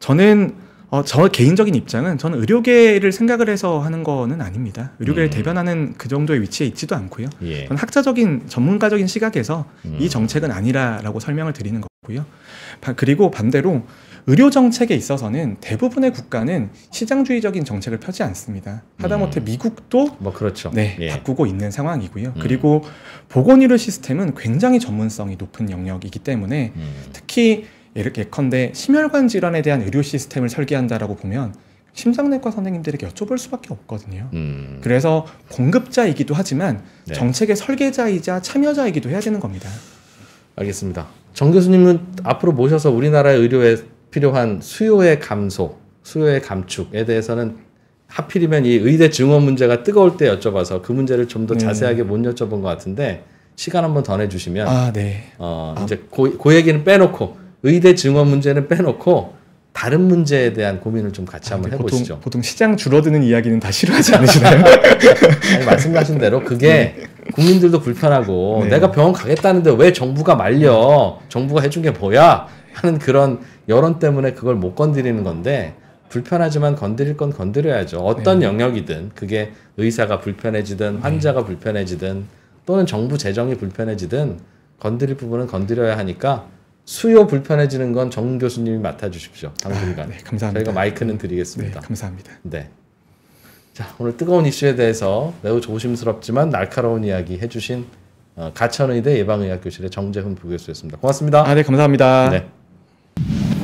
저는 어, 저 개인적인 입장은 저는 의료계를 생각을 해서 하는 거는 아닙니다. 의료계를 음. 대변하는 그 정도의 위치에 있지도 않고요. 예. 저는 학자적인 전문가적인 시각에서 음. 이 정책은 아니라라고 설명을 드리는 거고요. 바, 그리고 반대로 의료 정책에 있어서는 대부분의 국가는 시장주의적인 정책을 펴지 않습니다. 하다못해 음. 미국도 뭐 그렇죠. 네, 예. 바꾸고 있는 상황이고요. 음. 그리고 보건 의료 시스템은 굉장히 전문성이 높은 영역이기 때문에 음. 특히 이렇게 컨대 심혈관 질환에 대한 의료 시스템을 설계한다라고 보면 심장내과 선생님들에게 여쭤볼 수밖에 없거든요. 음. 그래서 공급자이기도 하지만 네. 정책의 설계자이자 참여자이기도 해야 되는 겁니다. 알겠습니다. 정 교수님은 앞으로 모셔서 우리나라의 의료에 필요한 수요의 감소, 수요의 감축에 대해서는 하필이면 이 의대 증원 문제가 뜨거울 때 여쭤봐서 그 문제를 좀더 음. 네. 자세하게 못 여쭤본 것 같은데 시간 한번 더 내주시면 아, 네. 어, 아. 이제 고, 고 얘기는 빼놓고 의대 증원 문제는 빼놓고 다른 문제에 대한 고민을 좀 같이 아, 한번 네. 해보시죠. 보통, 보통, 시장 줄어드는 이야기는 다 싫어하지 않으시나요? 아니, 말씀하신 대로 그게 네. 국민들도 불편하고 네. 내가 병원 가겠다는데 왜 정부가 말려? 정부가 해준 게 뭐야? 하는 그런 여론 때문에 그걸 못 건드리는 건데 불편하지만 건드릴 건 건드려야죠. 어떤 네. 영역이든 그게 의사가 불편해지든 네. 환자가 네. 불편해지든 또는 정부 재정이 불편해지든 건드릴 부분은 건드려야 하니까 수요 불편해지는 건 정 교수님이 맡아주십시오. 아, 당분간. 아, 네, 감사합니다. 저희가 마이크는 드리겠습니다. 네, 감사합니다. 네. 자, 오늘 뜨거운 이슈에 대해서 매우 조심스럽지만 날카로운 이야기 해주신 어, 가천의대 예방의학교실의 정재훈 부교수였습니다. 고맙습니다. 아, 네, 감사합니다. 네.